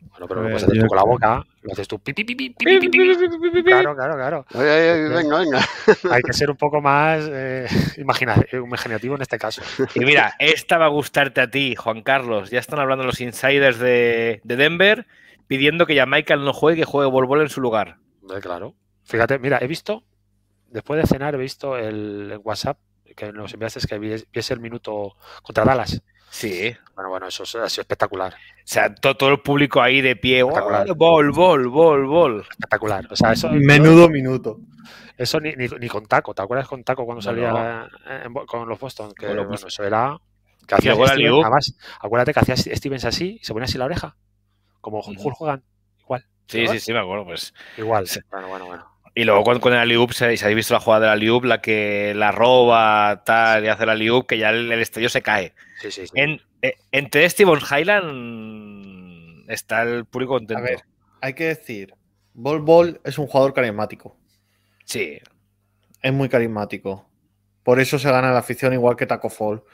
Speaker 4: Bueno, pero lo hacer tú con la boca, lo haces tú Claro, claro, claro. venga,
Speaker 3: venga. Hay que ser un poco más eh, eh,
Speaker 4: imaginativo en este caso. Y mira, esta va a gustarte a ti, Juan Carlos. Ya están hablando los insiders de, Denver pidiendo que ya Michael no juegue, que juegue bol en su lugar. claro.
Speaker 3: Fíjate, mira, he visto, después de cenar, he visto el WhatsApp que nos enviaste que viese el minuto contra Dallas. Sí. Bueno, bueno, eso ha sido espectacular.
Speaker 4: O sea, todo, el público ahí de pie. Oh, bol, bol, bol, bol. Espectacular. O sea, eso, Menudo
Speaker 2: minuto.
Speaker 3: Eso ni, ni, ni, con taco. ¿Te acuerdas con taco cuando salía con los Boston? Que bueno, eso era. Que hacía acuérdate que hacía Stevens así y se ponía así la oreja. Como Hulk Hogan. Igual. Sí, sí,
Speaker 4: sí, me acuerdo. Pues. Igual.
Speaker 3: Bueno, bueno, bueno.
Speaker 4: Y luego cuando con el Aliub, si habéis visto la jugada la Liub, la que la roba, tal, y hace la Liub, que ya el, el, se cae. Sí, sí, sí. E, entre este y Von Highland está el público contento. A ver,
Speaker 2: hay que decir, Bol es un jugador carismático. Sí. Es muy carismático. Por eso se gana la afición igual que Taco Fall.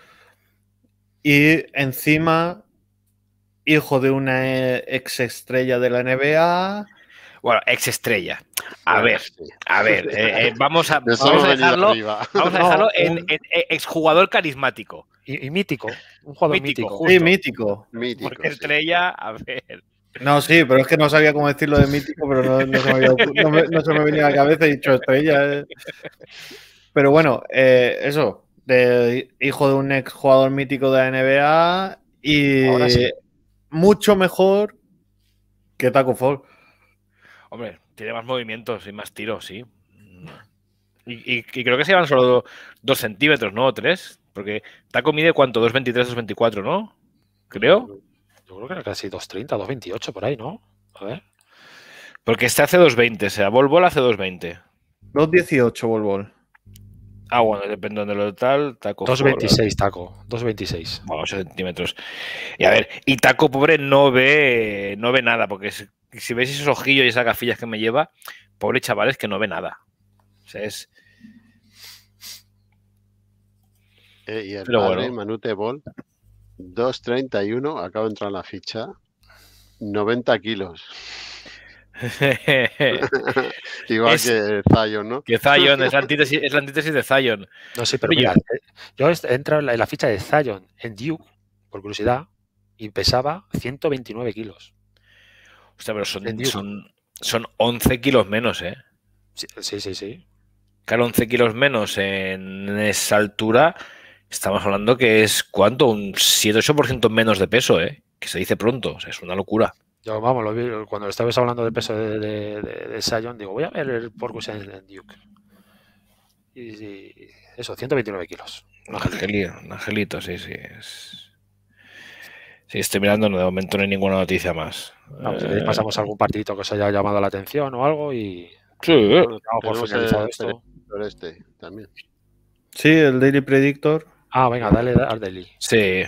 Speaker 2: Y encima, hijo de una ex estrella de la NBA, bueno,
Speaker 4: ex estrella. A ver, a ver, eh, eh, vamos, a, vamos, a, dejarlo, vamos a dejarlo en, ex jugador carismático. Y, mítico, un jugador mítico.
Speaker 2: mítico
Speaker 4: sí, mítico. Porque estrella, a ver.
Speaker 2: No, sí, pero es que no sabía cómo decirlo de mítico, pero no, no, se, me venía a la cabeza y dicho estrella. Eh. Pero bueno, eso, de, hijo de un ex jugador mítico de la NBA y mucho mejor que Taco Fall.
Speaker 4: Hombre, tiene más movimientos y más tiros, sí. Y, y, creo que se llevan solo 2 centímetros, ¿no? 3. Porque Taco mide cuánto, 2,23, 2,24, ¿no? Creo. Yo creo que era casi 2,30, 2,28 por ahí, ¿no? A ver. Porque este hace 2,20, o sea, Volvol hace 2,20. 2,18 Volvol. Ah, bueno, depende de lo tal, Taco. 2.26, Taco. 2.26. Bueno, 8 centímetros. Y a ver, y Taco, pobre, no ve, no ve nada, porque es si veis esos ojillos y esas gafillas que me lleva, pobre chaval es que no ve nada. O sea, es.
Speaker 1: Eh, y el Manute Ball, 2.31, acabo de entrar en la ficha, 90 kilos.
Speaker 4: Igual que
Speaker 1: Zion, ¿no? Que Zion, es la
Speaker 4: antítesis, es la antítesis de Zion. No
Speaker 1: sé, pero mira, eh,
Speaker 3: yo he entrado en la ficha de Zion en Duke, por curiosidad, y pesaba
Speaker 4: 129 kilos son, son, 11 kilos menos, ¿eh? Sí, sí, sí, Claro, 11 kilos menos en esa altura, estamos hablando que es cuánto, un 7-8% menos de peso, ¿eh? Que se dice pronto, es una locura.
Speaker 3: Yo, vamos, cuando estabas hablando de peso de, de, digo, voy a ver el porco en, Duke. Y, eso, 129 kilos.
Speaker 4: Angelito, angelito sí, sí. Sí, estoy mirando, de momento no hay ninguna noticia más.
Speaker 3: Eh, pasamos algún partidito que os haya llamado la atención
Speaker 1: o algo y. Sí, eh, Este también.
Speaker 2: Sí, el Daily Predictor. Ah, venga, dale al Daily. Sí.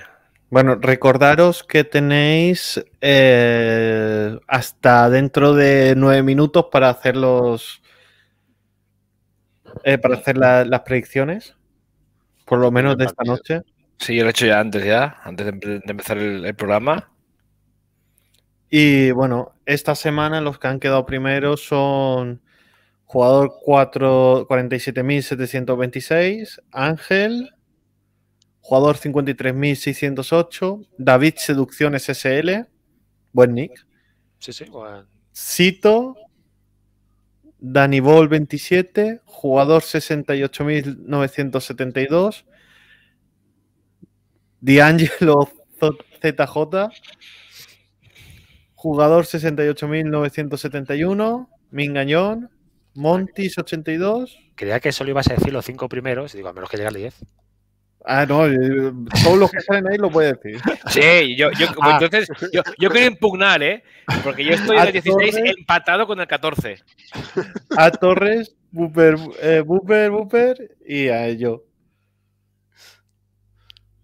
Speaker 2: Bueno, recordaros que tenéis eh, hasta dentro de nueve minutos para hacer los. para hacer las predicciones. Por lo menos de esta noche.
Speaker 4: Sí, yo lo he hecho ya antes, ya, antes de, empezar el, el programa.
Speaker 2: Y bueno, esta semana los que han quedado primero son jugador 47.726, Ángel, jugador 53.608, David Seducciones SL, buen nick. Sí, sí, Cito, 27, jugador 68.972, D'Angelo ZJ, Jugador 68.971, Mingañón, Montis 82. Creía que solo ibas a decir los cinco primeros, y digo, a menos que llegue al 10. Ah, no, eh, todos los que salen ahí lo pueden decir.
Speaker 3: Sí, yo, yo ah. pues entonces,
Speaker 4: yo, quiero impugnar, ¿eh? Porque yo estoy en el 16 empatado con el 14.
Speaker 2: A Torres, Booper, eh, Booper Booper, y a yo.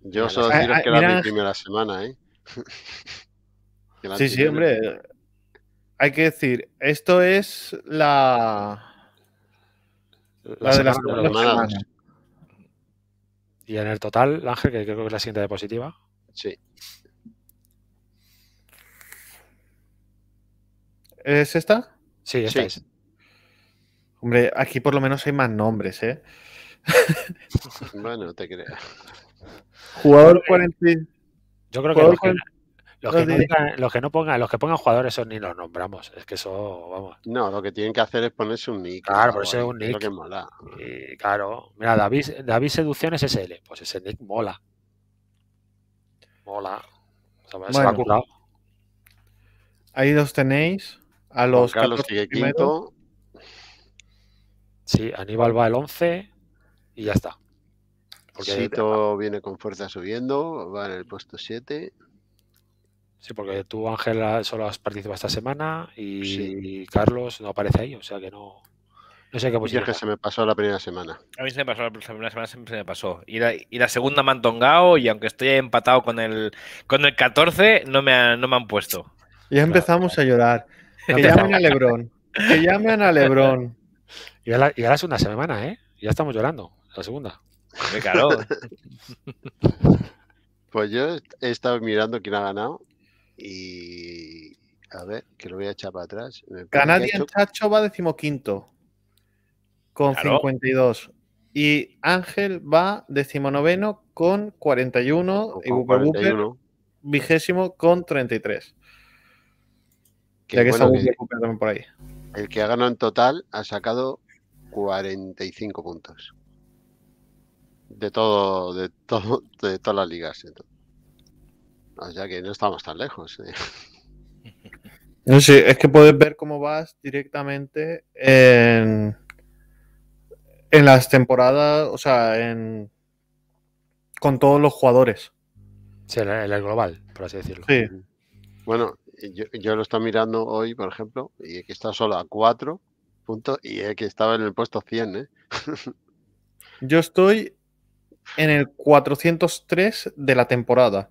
Speaker 1: Yo solo quiero ah, ah, que era mi primera semana, ¿eh? Sí, sí, hombre.
Speaker 2: Hay que decir, esto es la. La,
Speaker 3: de las Y en el total, Ángel, que creo que es la siguiente diapositiva. Sí.
Speaker 2: ¿Es esta? Sí, esta es. Hombre, aquí por lo menos hay más nombres, ¿eh?
Speaker 1: bueno, te creo.
Speaker 2: Jugador 40.
Speaker 3: Yo creo que los que, no pongan, los que, pongan, jugadores, esos ni los nombramos. Es que eso, vamos.
Speaker 1: No, lo que tienen que hacer es ponerse un nick. Claro, es un nick. claro,
Speaker 3: mira, David, David Seducciones SL. Pues
Speaker 2: ese nick mola.
Speaker 3: Mola. se
Speaker 2: Ahí los tenéis.
Speaker 3: A los Carlos sigue quinto. Sí, Aníbal va el 11 y ya está. Porque
Speaker 1: viene con fuerza subiendo, va en el puesto 7. Sí,
Speaker 3: porque tú, Ángel, solo has participado esta semana y, Carlos no aparece ahí, o sea que no.
Speaker 1: sé qué posición. es que se me pasó la primera semana.
Speaker 4: A mí se me pasó la primera semana, se me pasó. Y la, segunda me han tongado y aunque estoy empatado con el, con el 14, no me, no me han puesto.
Speaker 2: Ya empezamos a llorar.
Speaker 3: Que llamen a Lebrón.
Speaker 4: Que llamen a
Speaker 3: Lebrón. Y ahora, y es una semana, ¿eh? Ya estamos llorando. La segunda. Me calor.
Speaker 1: pues yo he estado mirando quién ha ganado y a ver, que lo voy a echar para atrás. Canadian
Speaker 2: Chacho va decimoquinto con 52. Y Ángel va decimonoveno con 41. y Buper 41. vigésimo con 33. ya que también
Speaker 1: por ahí. El que ha ganado en total ha sacado 45 puntos. De todo, de todo, de todas las ligas. Entonces. O que no estamos tan lejos. ¿eh?
Speaker 2: No sé, es que puedes ver
Speaker 1: cómo vas directamente
Speaker 2: en, las temporadas, o sea, en, con todos los jugadores. en el global, por así decirlo.
Speaker 1: Bueno, yo, lo estoy mirando hoy, por ejemplo, y que está solo a 4 puntos y que estaba en el puesto 100. ¿eh?
Speaker 2: yo estoy en el 403 de la temporada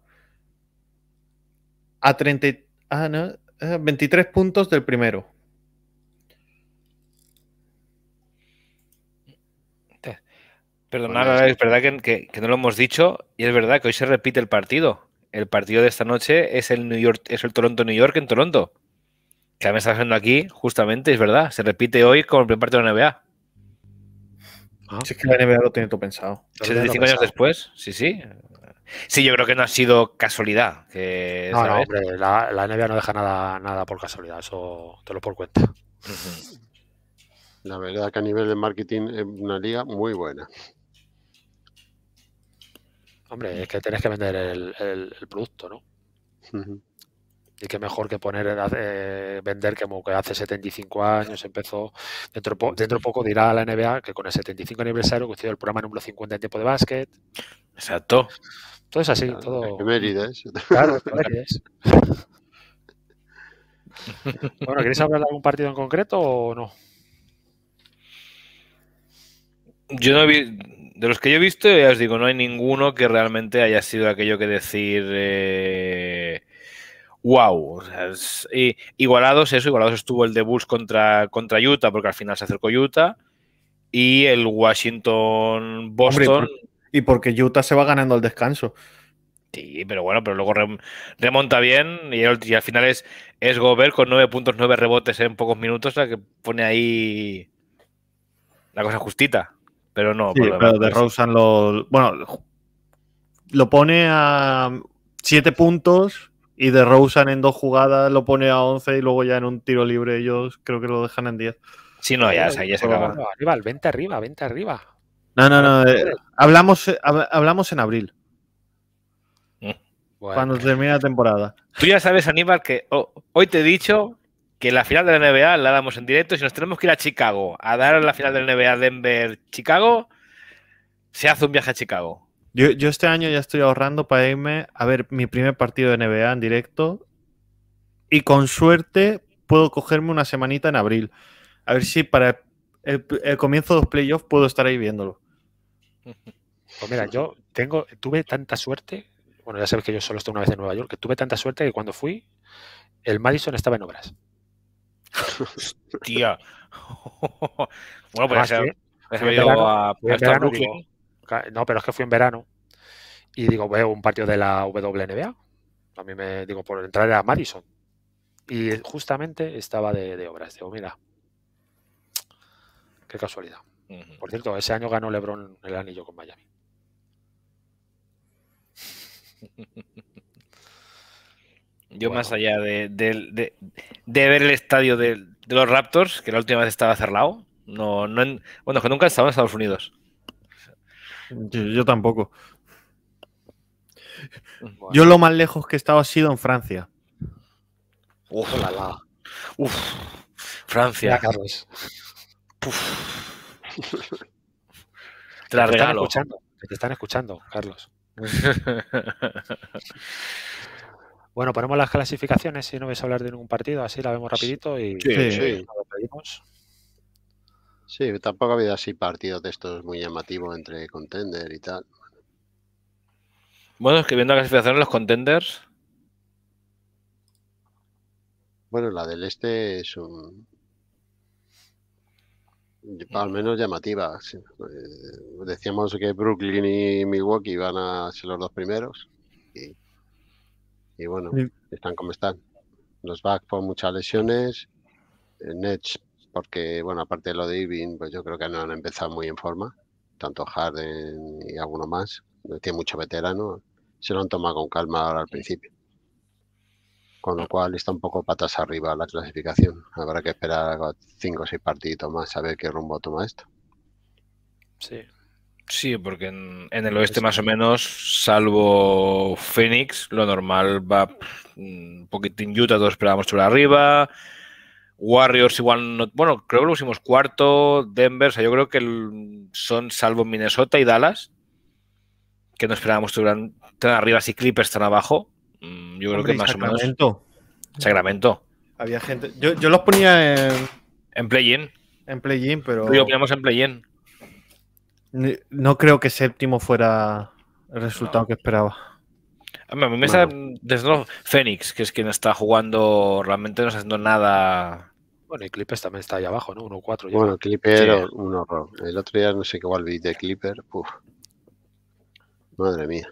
Speaker 2: a 30, ah, no, 23 ah, puntos del primero.
Speaker 4: Perdonad, es verdad que, no lo hemos dicho y es verdad que hoy se repite el partido. El partido de esta noche es el New York, es el Toronto New York en Toronto. Que me está haciendo aquí, justamente, es verdad. Se repite hoy como el primer partido de la NBA.
Speaker 2: Ah. Si es que la NBA lo tiene todo pensado. 75 años
Speaker 4: después, sí, sí. Sí, yo creo que no ha sido casualidad. Que, hombre,
Speaker 3: la,
Speaker 1: NBA no deja nada, nada por casualidad, eso te lo por cuenta. La verdad que a nivel de marketing es una liga muy buena.
Speaker 3: Hombre, es que tienes que vender el, producto, ¿no? y que mejor que poner eh, eh, vender que, como que hace 75 años empezó, dentro, de poco dirá la NBA que con el 75 aniversario coincidió el programa número 50 en tiempo de básquet.
Speaker 1: Exacto. Todo es así, todo. Claro,
Speaker 3: bueno, ¿queréis hablar de algún partido en concreto o no?
Speaker 4: Yo de los que yo he visto, ya os digo, no hay ninguno que realmente haya sido aquello que decir eh, wow. igualados eso, igualados estuvo el de Bulls contra, contra Utah, porque al final se acercó Utah, y el Washington-Boston.
Speaker 2: Y, porque Utah se va ganando el descanso.
Speaker 4: Sí, pero bueno, pero luego remonta bien y, al final es, es Gobert con nueve rebotes en pocos minutos, la que pone ahí la cosa justita. Pero no, sí, de lo.
Speaker 2: Bueno, lo pone a 7 puntos y de Rousan en dos jugadas lo pone a 11 y luego ya en un tiro libre ellos creo que lo dejan en 10. Sí, no, ya, se acabó. Aníbal, vente arriba, vente arriba. No, no, no. Eh, hablamos, eh, hablamos en abril.
Speaker 4: Mm. Cuando
Speaker 2: termine la temporada.
Speaker 4: Tú ya sabes, Aníbal, que oh, hoy te he dicho que la final de la NBA la damos en directo. Si nos tenemos que ir a Chicago a dar la final de la NBA Denver-Chicago, se hace un viaje a Chicago.
Speaker 2: Yo, este año ya estoy ahorrando para irme a ver mi primer partido de NBA en directo y con suerte puedo cogerme una semanita en abril. A ver si para el, comienzo de los playoffs puedo estar ahí viéndolo. Pues mira, yo
Speaker 3: tengo, tuve tanta suerte, bueno, ya sabes que yo solo estoy una vez en Nueva York, que tuve tanta suerte que cuando fui, el Madison estaba en obras.
Speaker 4: Hostia. bueno, pues ya, a,
Speaker 3: no, pero es que fui en verano y digo, veo un partido de la WNBA. A mí me digo, por entrar era Madison. Y justamente estaba de, obras. Digo, mira, qué casualidad. Por cierto, ese año ganó LeBron el anillo con Miami.
Speaker 4: Yo más allá de, ver el estadio de, los Raptors, que la última vez estaba cerrado, no, no bueno, que nunca he estado en Estados Unidos.
Speaker 2: Yo, tampoco. Yo lo más lejos que he estado ha sido en Francia.
Speaker 3: Uf, Uf. Francia. Carlos. Te la Están escuchando, te están escuchando, Carlos. bueno, ponemos las clasificaciones si no vais a hablar de ningún partido, así la vemos rapidito y, sí,
Speaker 1: Sí, tampoco ha habido así partidos de estos muy llamativos entre contender y tal.
Speaker 4: Bueno, escribiendo que viendo la clasificación de los contenders.
Speaker 1: Bueno, la del este es un. Mm. Al menos llamativa. Eh, decíamos que Brooklyn y Milwaukee iban a ser los dos primeros. Y, bueno, están como están. Los back por muchas lesiones. Eh, Nets porque, bueno, aparte de lo de Irving, pues yo creo que no han empezado muy en forma, tanto Harden y alguno más. Tiene mucho veterano, se lo han tomado con calma ahora al principio. Con lo ah. cual está un poco patas arriba la clasificación. Habrá que esperar cinco o seis partiditos más a ver qué rumbo toma esto.
Speaker 4: Sí, Sí, porque en,
Speaker 1: el pues oeste más o
Speaker 4: menos, salvo Phoenix, lo normal va mm, un poquitín Utah, todos esperábamos por arriba, Warriors igual no, bueno, creo que lo pusimos cuarto, Denver, o sea, yo creo que son salvo Minnesota y Dallas, que no esperábamos estuvieran tan arriba si Clippers tan abajo. Mm, yo creo que más o menos. Sacramento. Había gente.
Speaker 2: Yo, yo los ponía en. En play-in. En
Speaker 4: play-in, pero. poníamos en play-in.
Speaker 2: No creo que séptimo fuera el resultado que esperaba.
Speaker 4: A mí me está desde luego Fénix, que es quien está jugando, realmente no está haciendo nada bueno, y Clippers también está ahí abajo, ¿no? 1-4. Bueno, Clipper,
Speaker 1: un El otro día no sé qué vi de Clipper. Madre mía.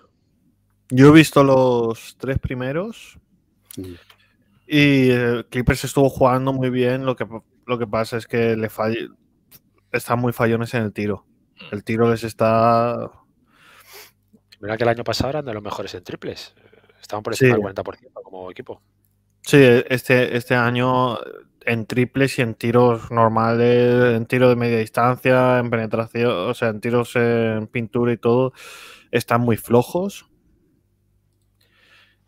Speaker 2: Yo he visto los tres primeros. Mm. Y eh, Clippers estuvo jugando muy bien. Lo que, lo que pasa es que le falle, están muy fallones en el tiro. El tiro les está.
Speaker 3: Mira que el año pasado eran de los mejores en triples. Estaban por encima del 40% como equipo.
Speaker 2: Sí, este, este año en triples y en tiros normales, en tiro de media distancia, en penetración, o sea, en tiros en pintura y todo, están muy flojos.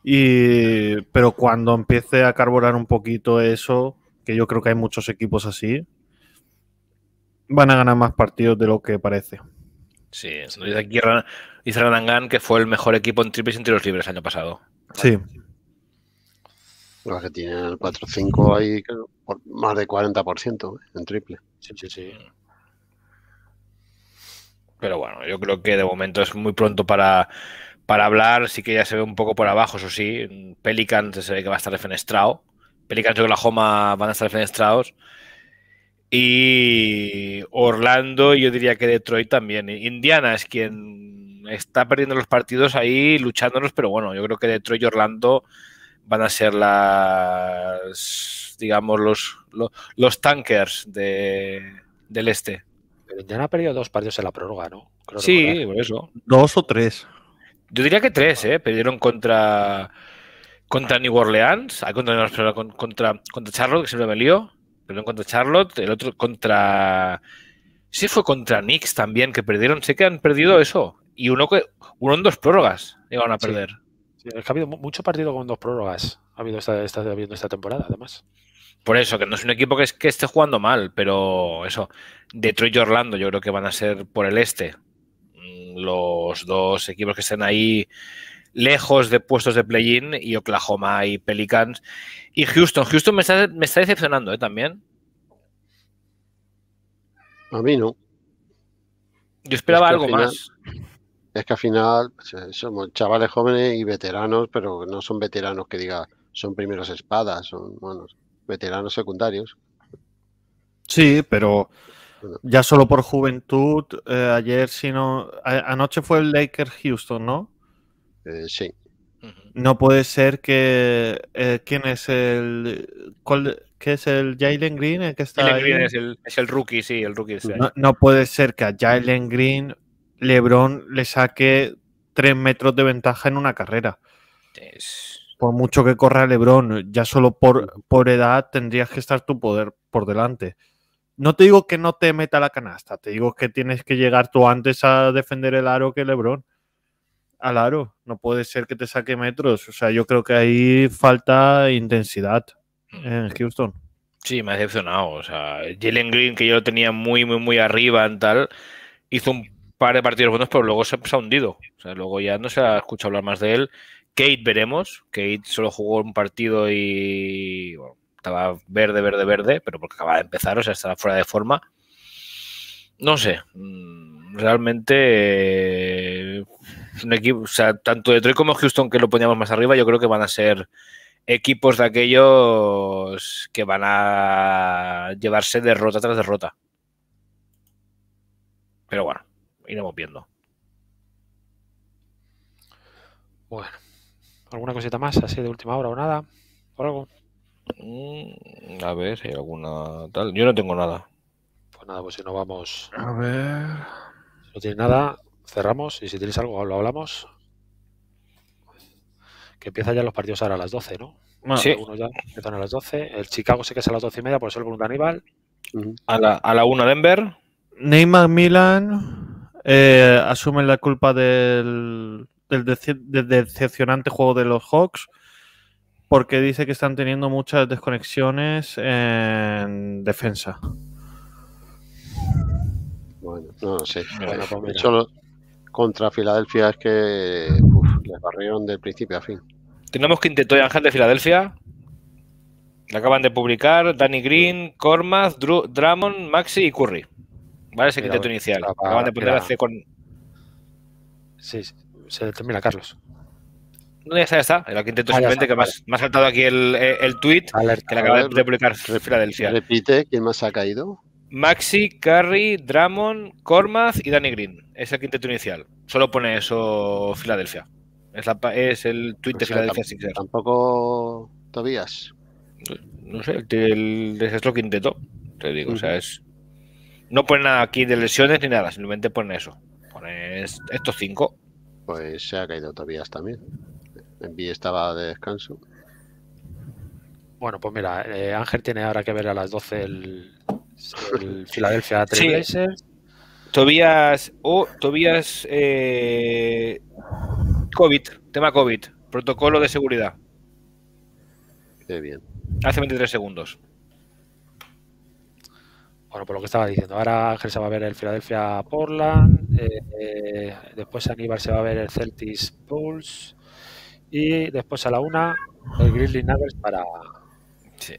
Speaker 2: Y, pero cuando empiece a carburar un poquito eso, que yo creo que hay muchos equipos así, van a ganar más partidos de lo que parece.
Speaker 4: Sí, dice aquí Israel que fue el mejor equipo en triples y en tiros libres el año pasado.
Speaker 1: Sí que tienen el 4-5 ahí por más de 40% ¿eh? en triple. Sí, sí, sí. Pero bueno, yo creo que de momento es muy pronto
Speaker 4: para, hablar. Sí que ya se ve un poco por abajo, eso sí. Pelican se ve que va a estar defenestrado. Pelicans y Oklahoma van a estar defenestrados. Y Orlando, yo diría que Detroit también. Indiana es quien está perdiendo los partidos ahí, luchándonos, pero bueno, yo creo que Detroit y Orlando van a ser las, digamos, los, los, tankers de, del este. Pero ya han perdido dos partidos en la prórroga, ¿no? sí, por eso.
Speaker 2: Dos o tres.
Speaker 4: Yo diría que tres, ¿eh? Perdieron contra, contra New Orleans, contra, contra, contra Charlotte, que siempre me lío. Perdieron contra Charlotte, el otro contra... Sí fue contra Knicks también, que perdieron. Sé que han perdido eso. Y uno, que, uno en dos prórrogas iban a perder
Speaker 3: ha habido mucho partido con dos prórrogas. Ha habido esta, esta temporada, además.
Speaker 4: Por eso, que no es un equipo que, es, que esté jugando mal, pero eso, Detroit y Orlando yo creo que van a ser por el este. Mm, los dos equipos que estén ahí lejos de puestos de play-in y Oklahoma y Pelicans. Y Houston, Houston me está, decepcionando ¿eh? también.
Speaker 1: A mí no. Yo esperaba algo más es que al final somos chavales jóvenes y veteranos, pero no son veteranos que diga son primeros espadas, son veteranos secundarios.
Speaker 2: Sí, pero ya solo por juventud, eh, ayer sino anoche fue el Laker Houston, ¿no? Eh, sí. No puede ser que eh, quién es el ¿Qué es el Jalen Green? Jalen Green
Speaker 1: es el, rookie,
Speaker 4: sí, el rookie. No, no,
Speaker 2: puede ser que a Jalen Green LeBron le saque tres metros de ventaja en una carrera. Por mucho que corra LeBron, ya solo por, por edad tendrías que estar tu poder por delante. No te digo que no te meta la canasta, te digo que tienes que llegar tú antes a defender el aro que LeBron.
Speaker 4: Al aro, no puede ser que te saque metros. O
Speaker 2: sea, yo creo que ahí falta intensidad mm. en Houston.
Speaker 4: Sí, me ha decepcionado. O sea, Jalen Green, que yo lo tenía muy, muy, muy arriba en tal, hizo un par de partidos buenos, pero luego se, ha hundido. O sea, luego ya no se ha escuchado hablar más de él. Kate veremos. Kate solo jugó un partido y estaba verde, verde, verde, pero porque acaba de empezar, o sea, estaba fuera de forma. No sé, mm, realmente eh, un equipo, o sea, tanto Detroit como Houston que lo poníamos más arriba, yo creo que van a ser equipos de aquellos que van a llevarse derrota tras derrota. Pero bueno, iremos viendo.
Speaker 3: Bueno, ¿alguna cosita más así de última hora o nada? ¿O algo?
Speaker 1: Mm,
Speaker 4: a ver si hay alguna tal. Yo no tengo nada.
Speaker 3: Pues nada, pues si no vamos. A ver. Si no tienes nada, cerramos y si tienes algo lo hablamos. Que empiezan ya los partidos ahora a las 12, ¿no? sí. ya empiezan a las 12. El Chicago sé que es a las 12 y media, por eso el Aníbal.
Speaker 4: A la, a la 1
Speaker 2: Denver. Neymar Milan. Eh, asumen la culpa del, del, decepcionante juego de los Hawks porque dice que están teniendo muchas desconexiones en defensa.
Speaker 1: Bueno, no, sé. Pues de hecho, contra Filadelfia es que uf, les barrieron de principio a fin.
Speaker 4: Tenemos que intentar, Ángel de Filadelfia. Le acaban de publicar Danny Green, Cormaz, Drummond, Maxi y Curry. ¿Vale? el quinteto inicial. acaban de poner hace con. Sí, se
Speaker 1: termina, Carlos.
Speaker 4: No, ya está, ya está. El quinteto ah, simplemente que más, me ha saltado aquí el,
Speaker 1: el tweet que le acaba de publicar Filadelfia. Repite, ¿quién más ha caído?
Speaker 4: Maxi, Carrie, Dramon, Cormaz y Danny Green. Es el quinteto inicial.
Speaker 1: Solo pone eso
Speaker 4: Filadelfia. Es, la, es el tweet de pues Filadelfia
Speaker 1: sin Tampoco Tobías.
Speaker 4: No sé, el, el, es lo quinteto. Te digo, o sea, es. No ponen nada aquí de lesiones ni nada, simplemente ponen eso. Pones estos cinco.
Speaker 1: Pues se ha caído Tobías también. Envíe estaba de descanso. Bueno, pues mira, eh, Ángel tiene ahora que ver a las 12 el, el 3
Speaker 4: sí. Tobías, oh, Tobías eh, COVID, tema COVID, protocolo de seguridad. Qué bien. Hace 23 segundos bueno, por lo que estaba diciendo,
Speaker 3: ahora Ángel se va a ver el Philadelphia Portland, eh, eh, después Aníbal se va a ver el Celtics Bulls y después a la una el Grizzly Nuggets para. Sí.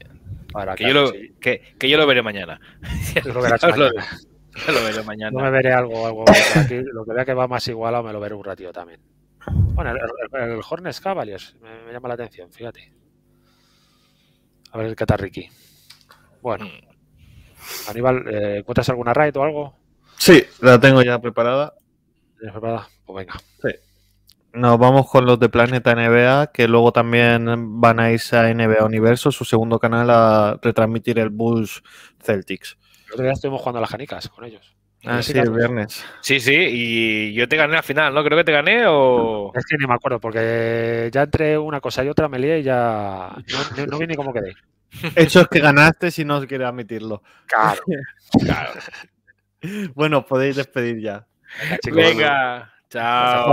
Speaker 4: para que, yo lo, que, yo lo, veré mañana. lo,
Speaker 3: veré mañana. No me veré algo, algo Lo que vea que va más igualado me lo veré un ratito también. Bueno, el, el, Hornets Cavaliers me, llama la atención, fíjate. A ver el Catarriki Bueno. Mm. Aníbal, eh, ¿encuentras alguna raid o algo?
Speaker 2: Sí, la tengo
Speaker 3: ya preparada. ¿Tienes preparada? Pues venga.
Speaker 2: Nos vamos con los de Planeta NBA, que luego también van a irse a NBA Universo, su segundo canal, a retransmitir el Bulls Celtics.
Speaker 4: El otro día estuvimos jugando a las canicas con ellos. Ah, sí, el viernes. Sí, sí, y yo te gané al final, ¿no? Creo que te gané o...
Speaker 3: Es que ni me acuerdo, porque ya entre una cosa y otra me lié y ya no, no
Speaker 2: vi ni cómo quedé.
Speaker 3: Eso
Speaker 2: es que ganaste si no os quiere admitirlo. Claro, claro. bueno, podéis despedir ya. Venga,
Speaker 4: chao.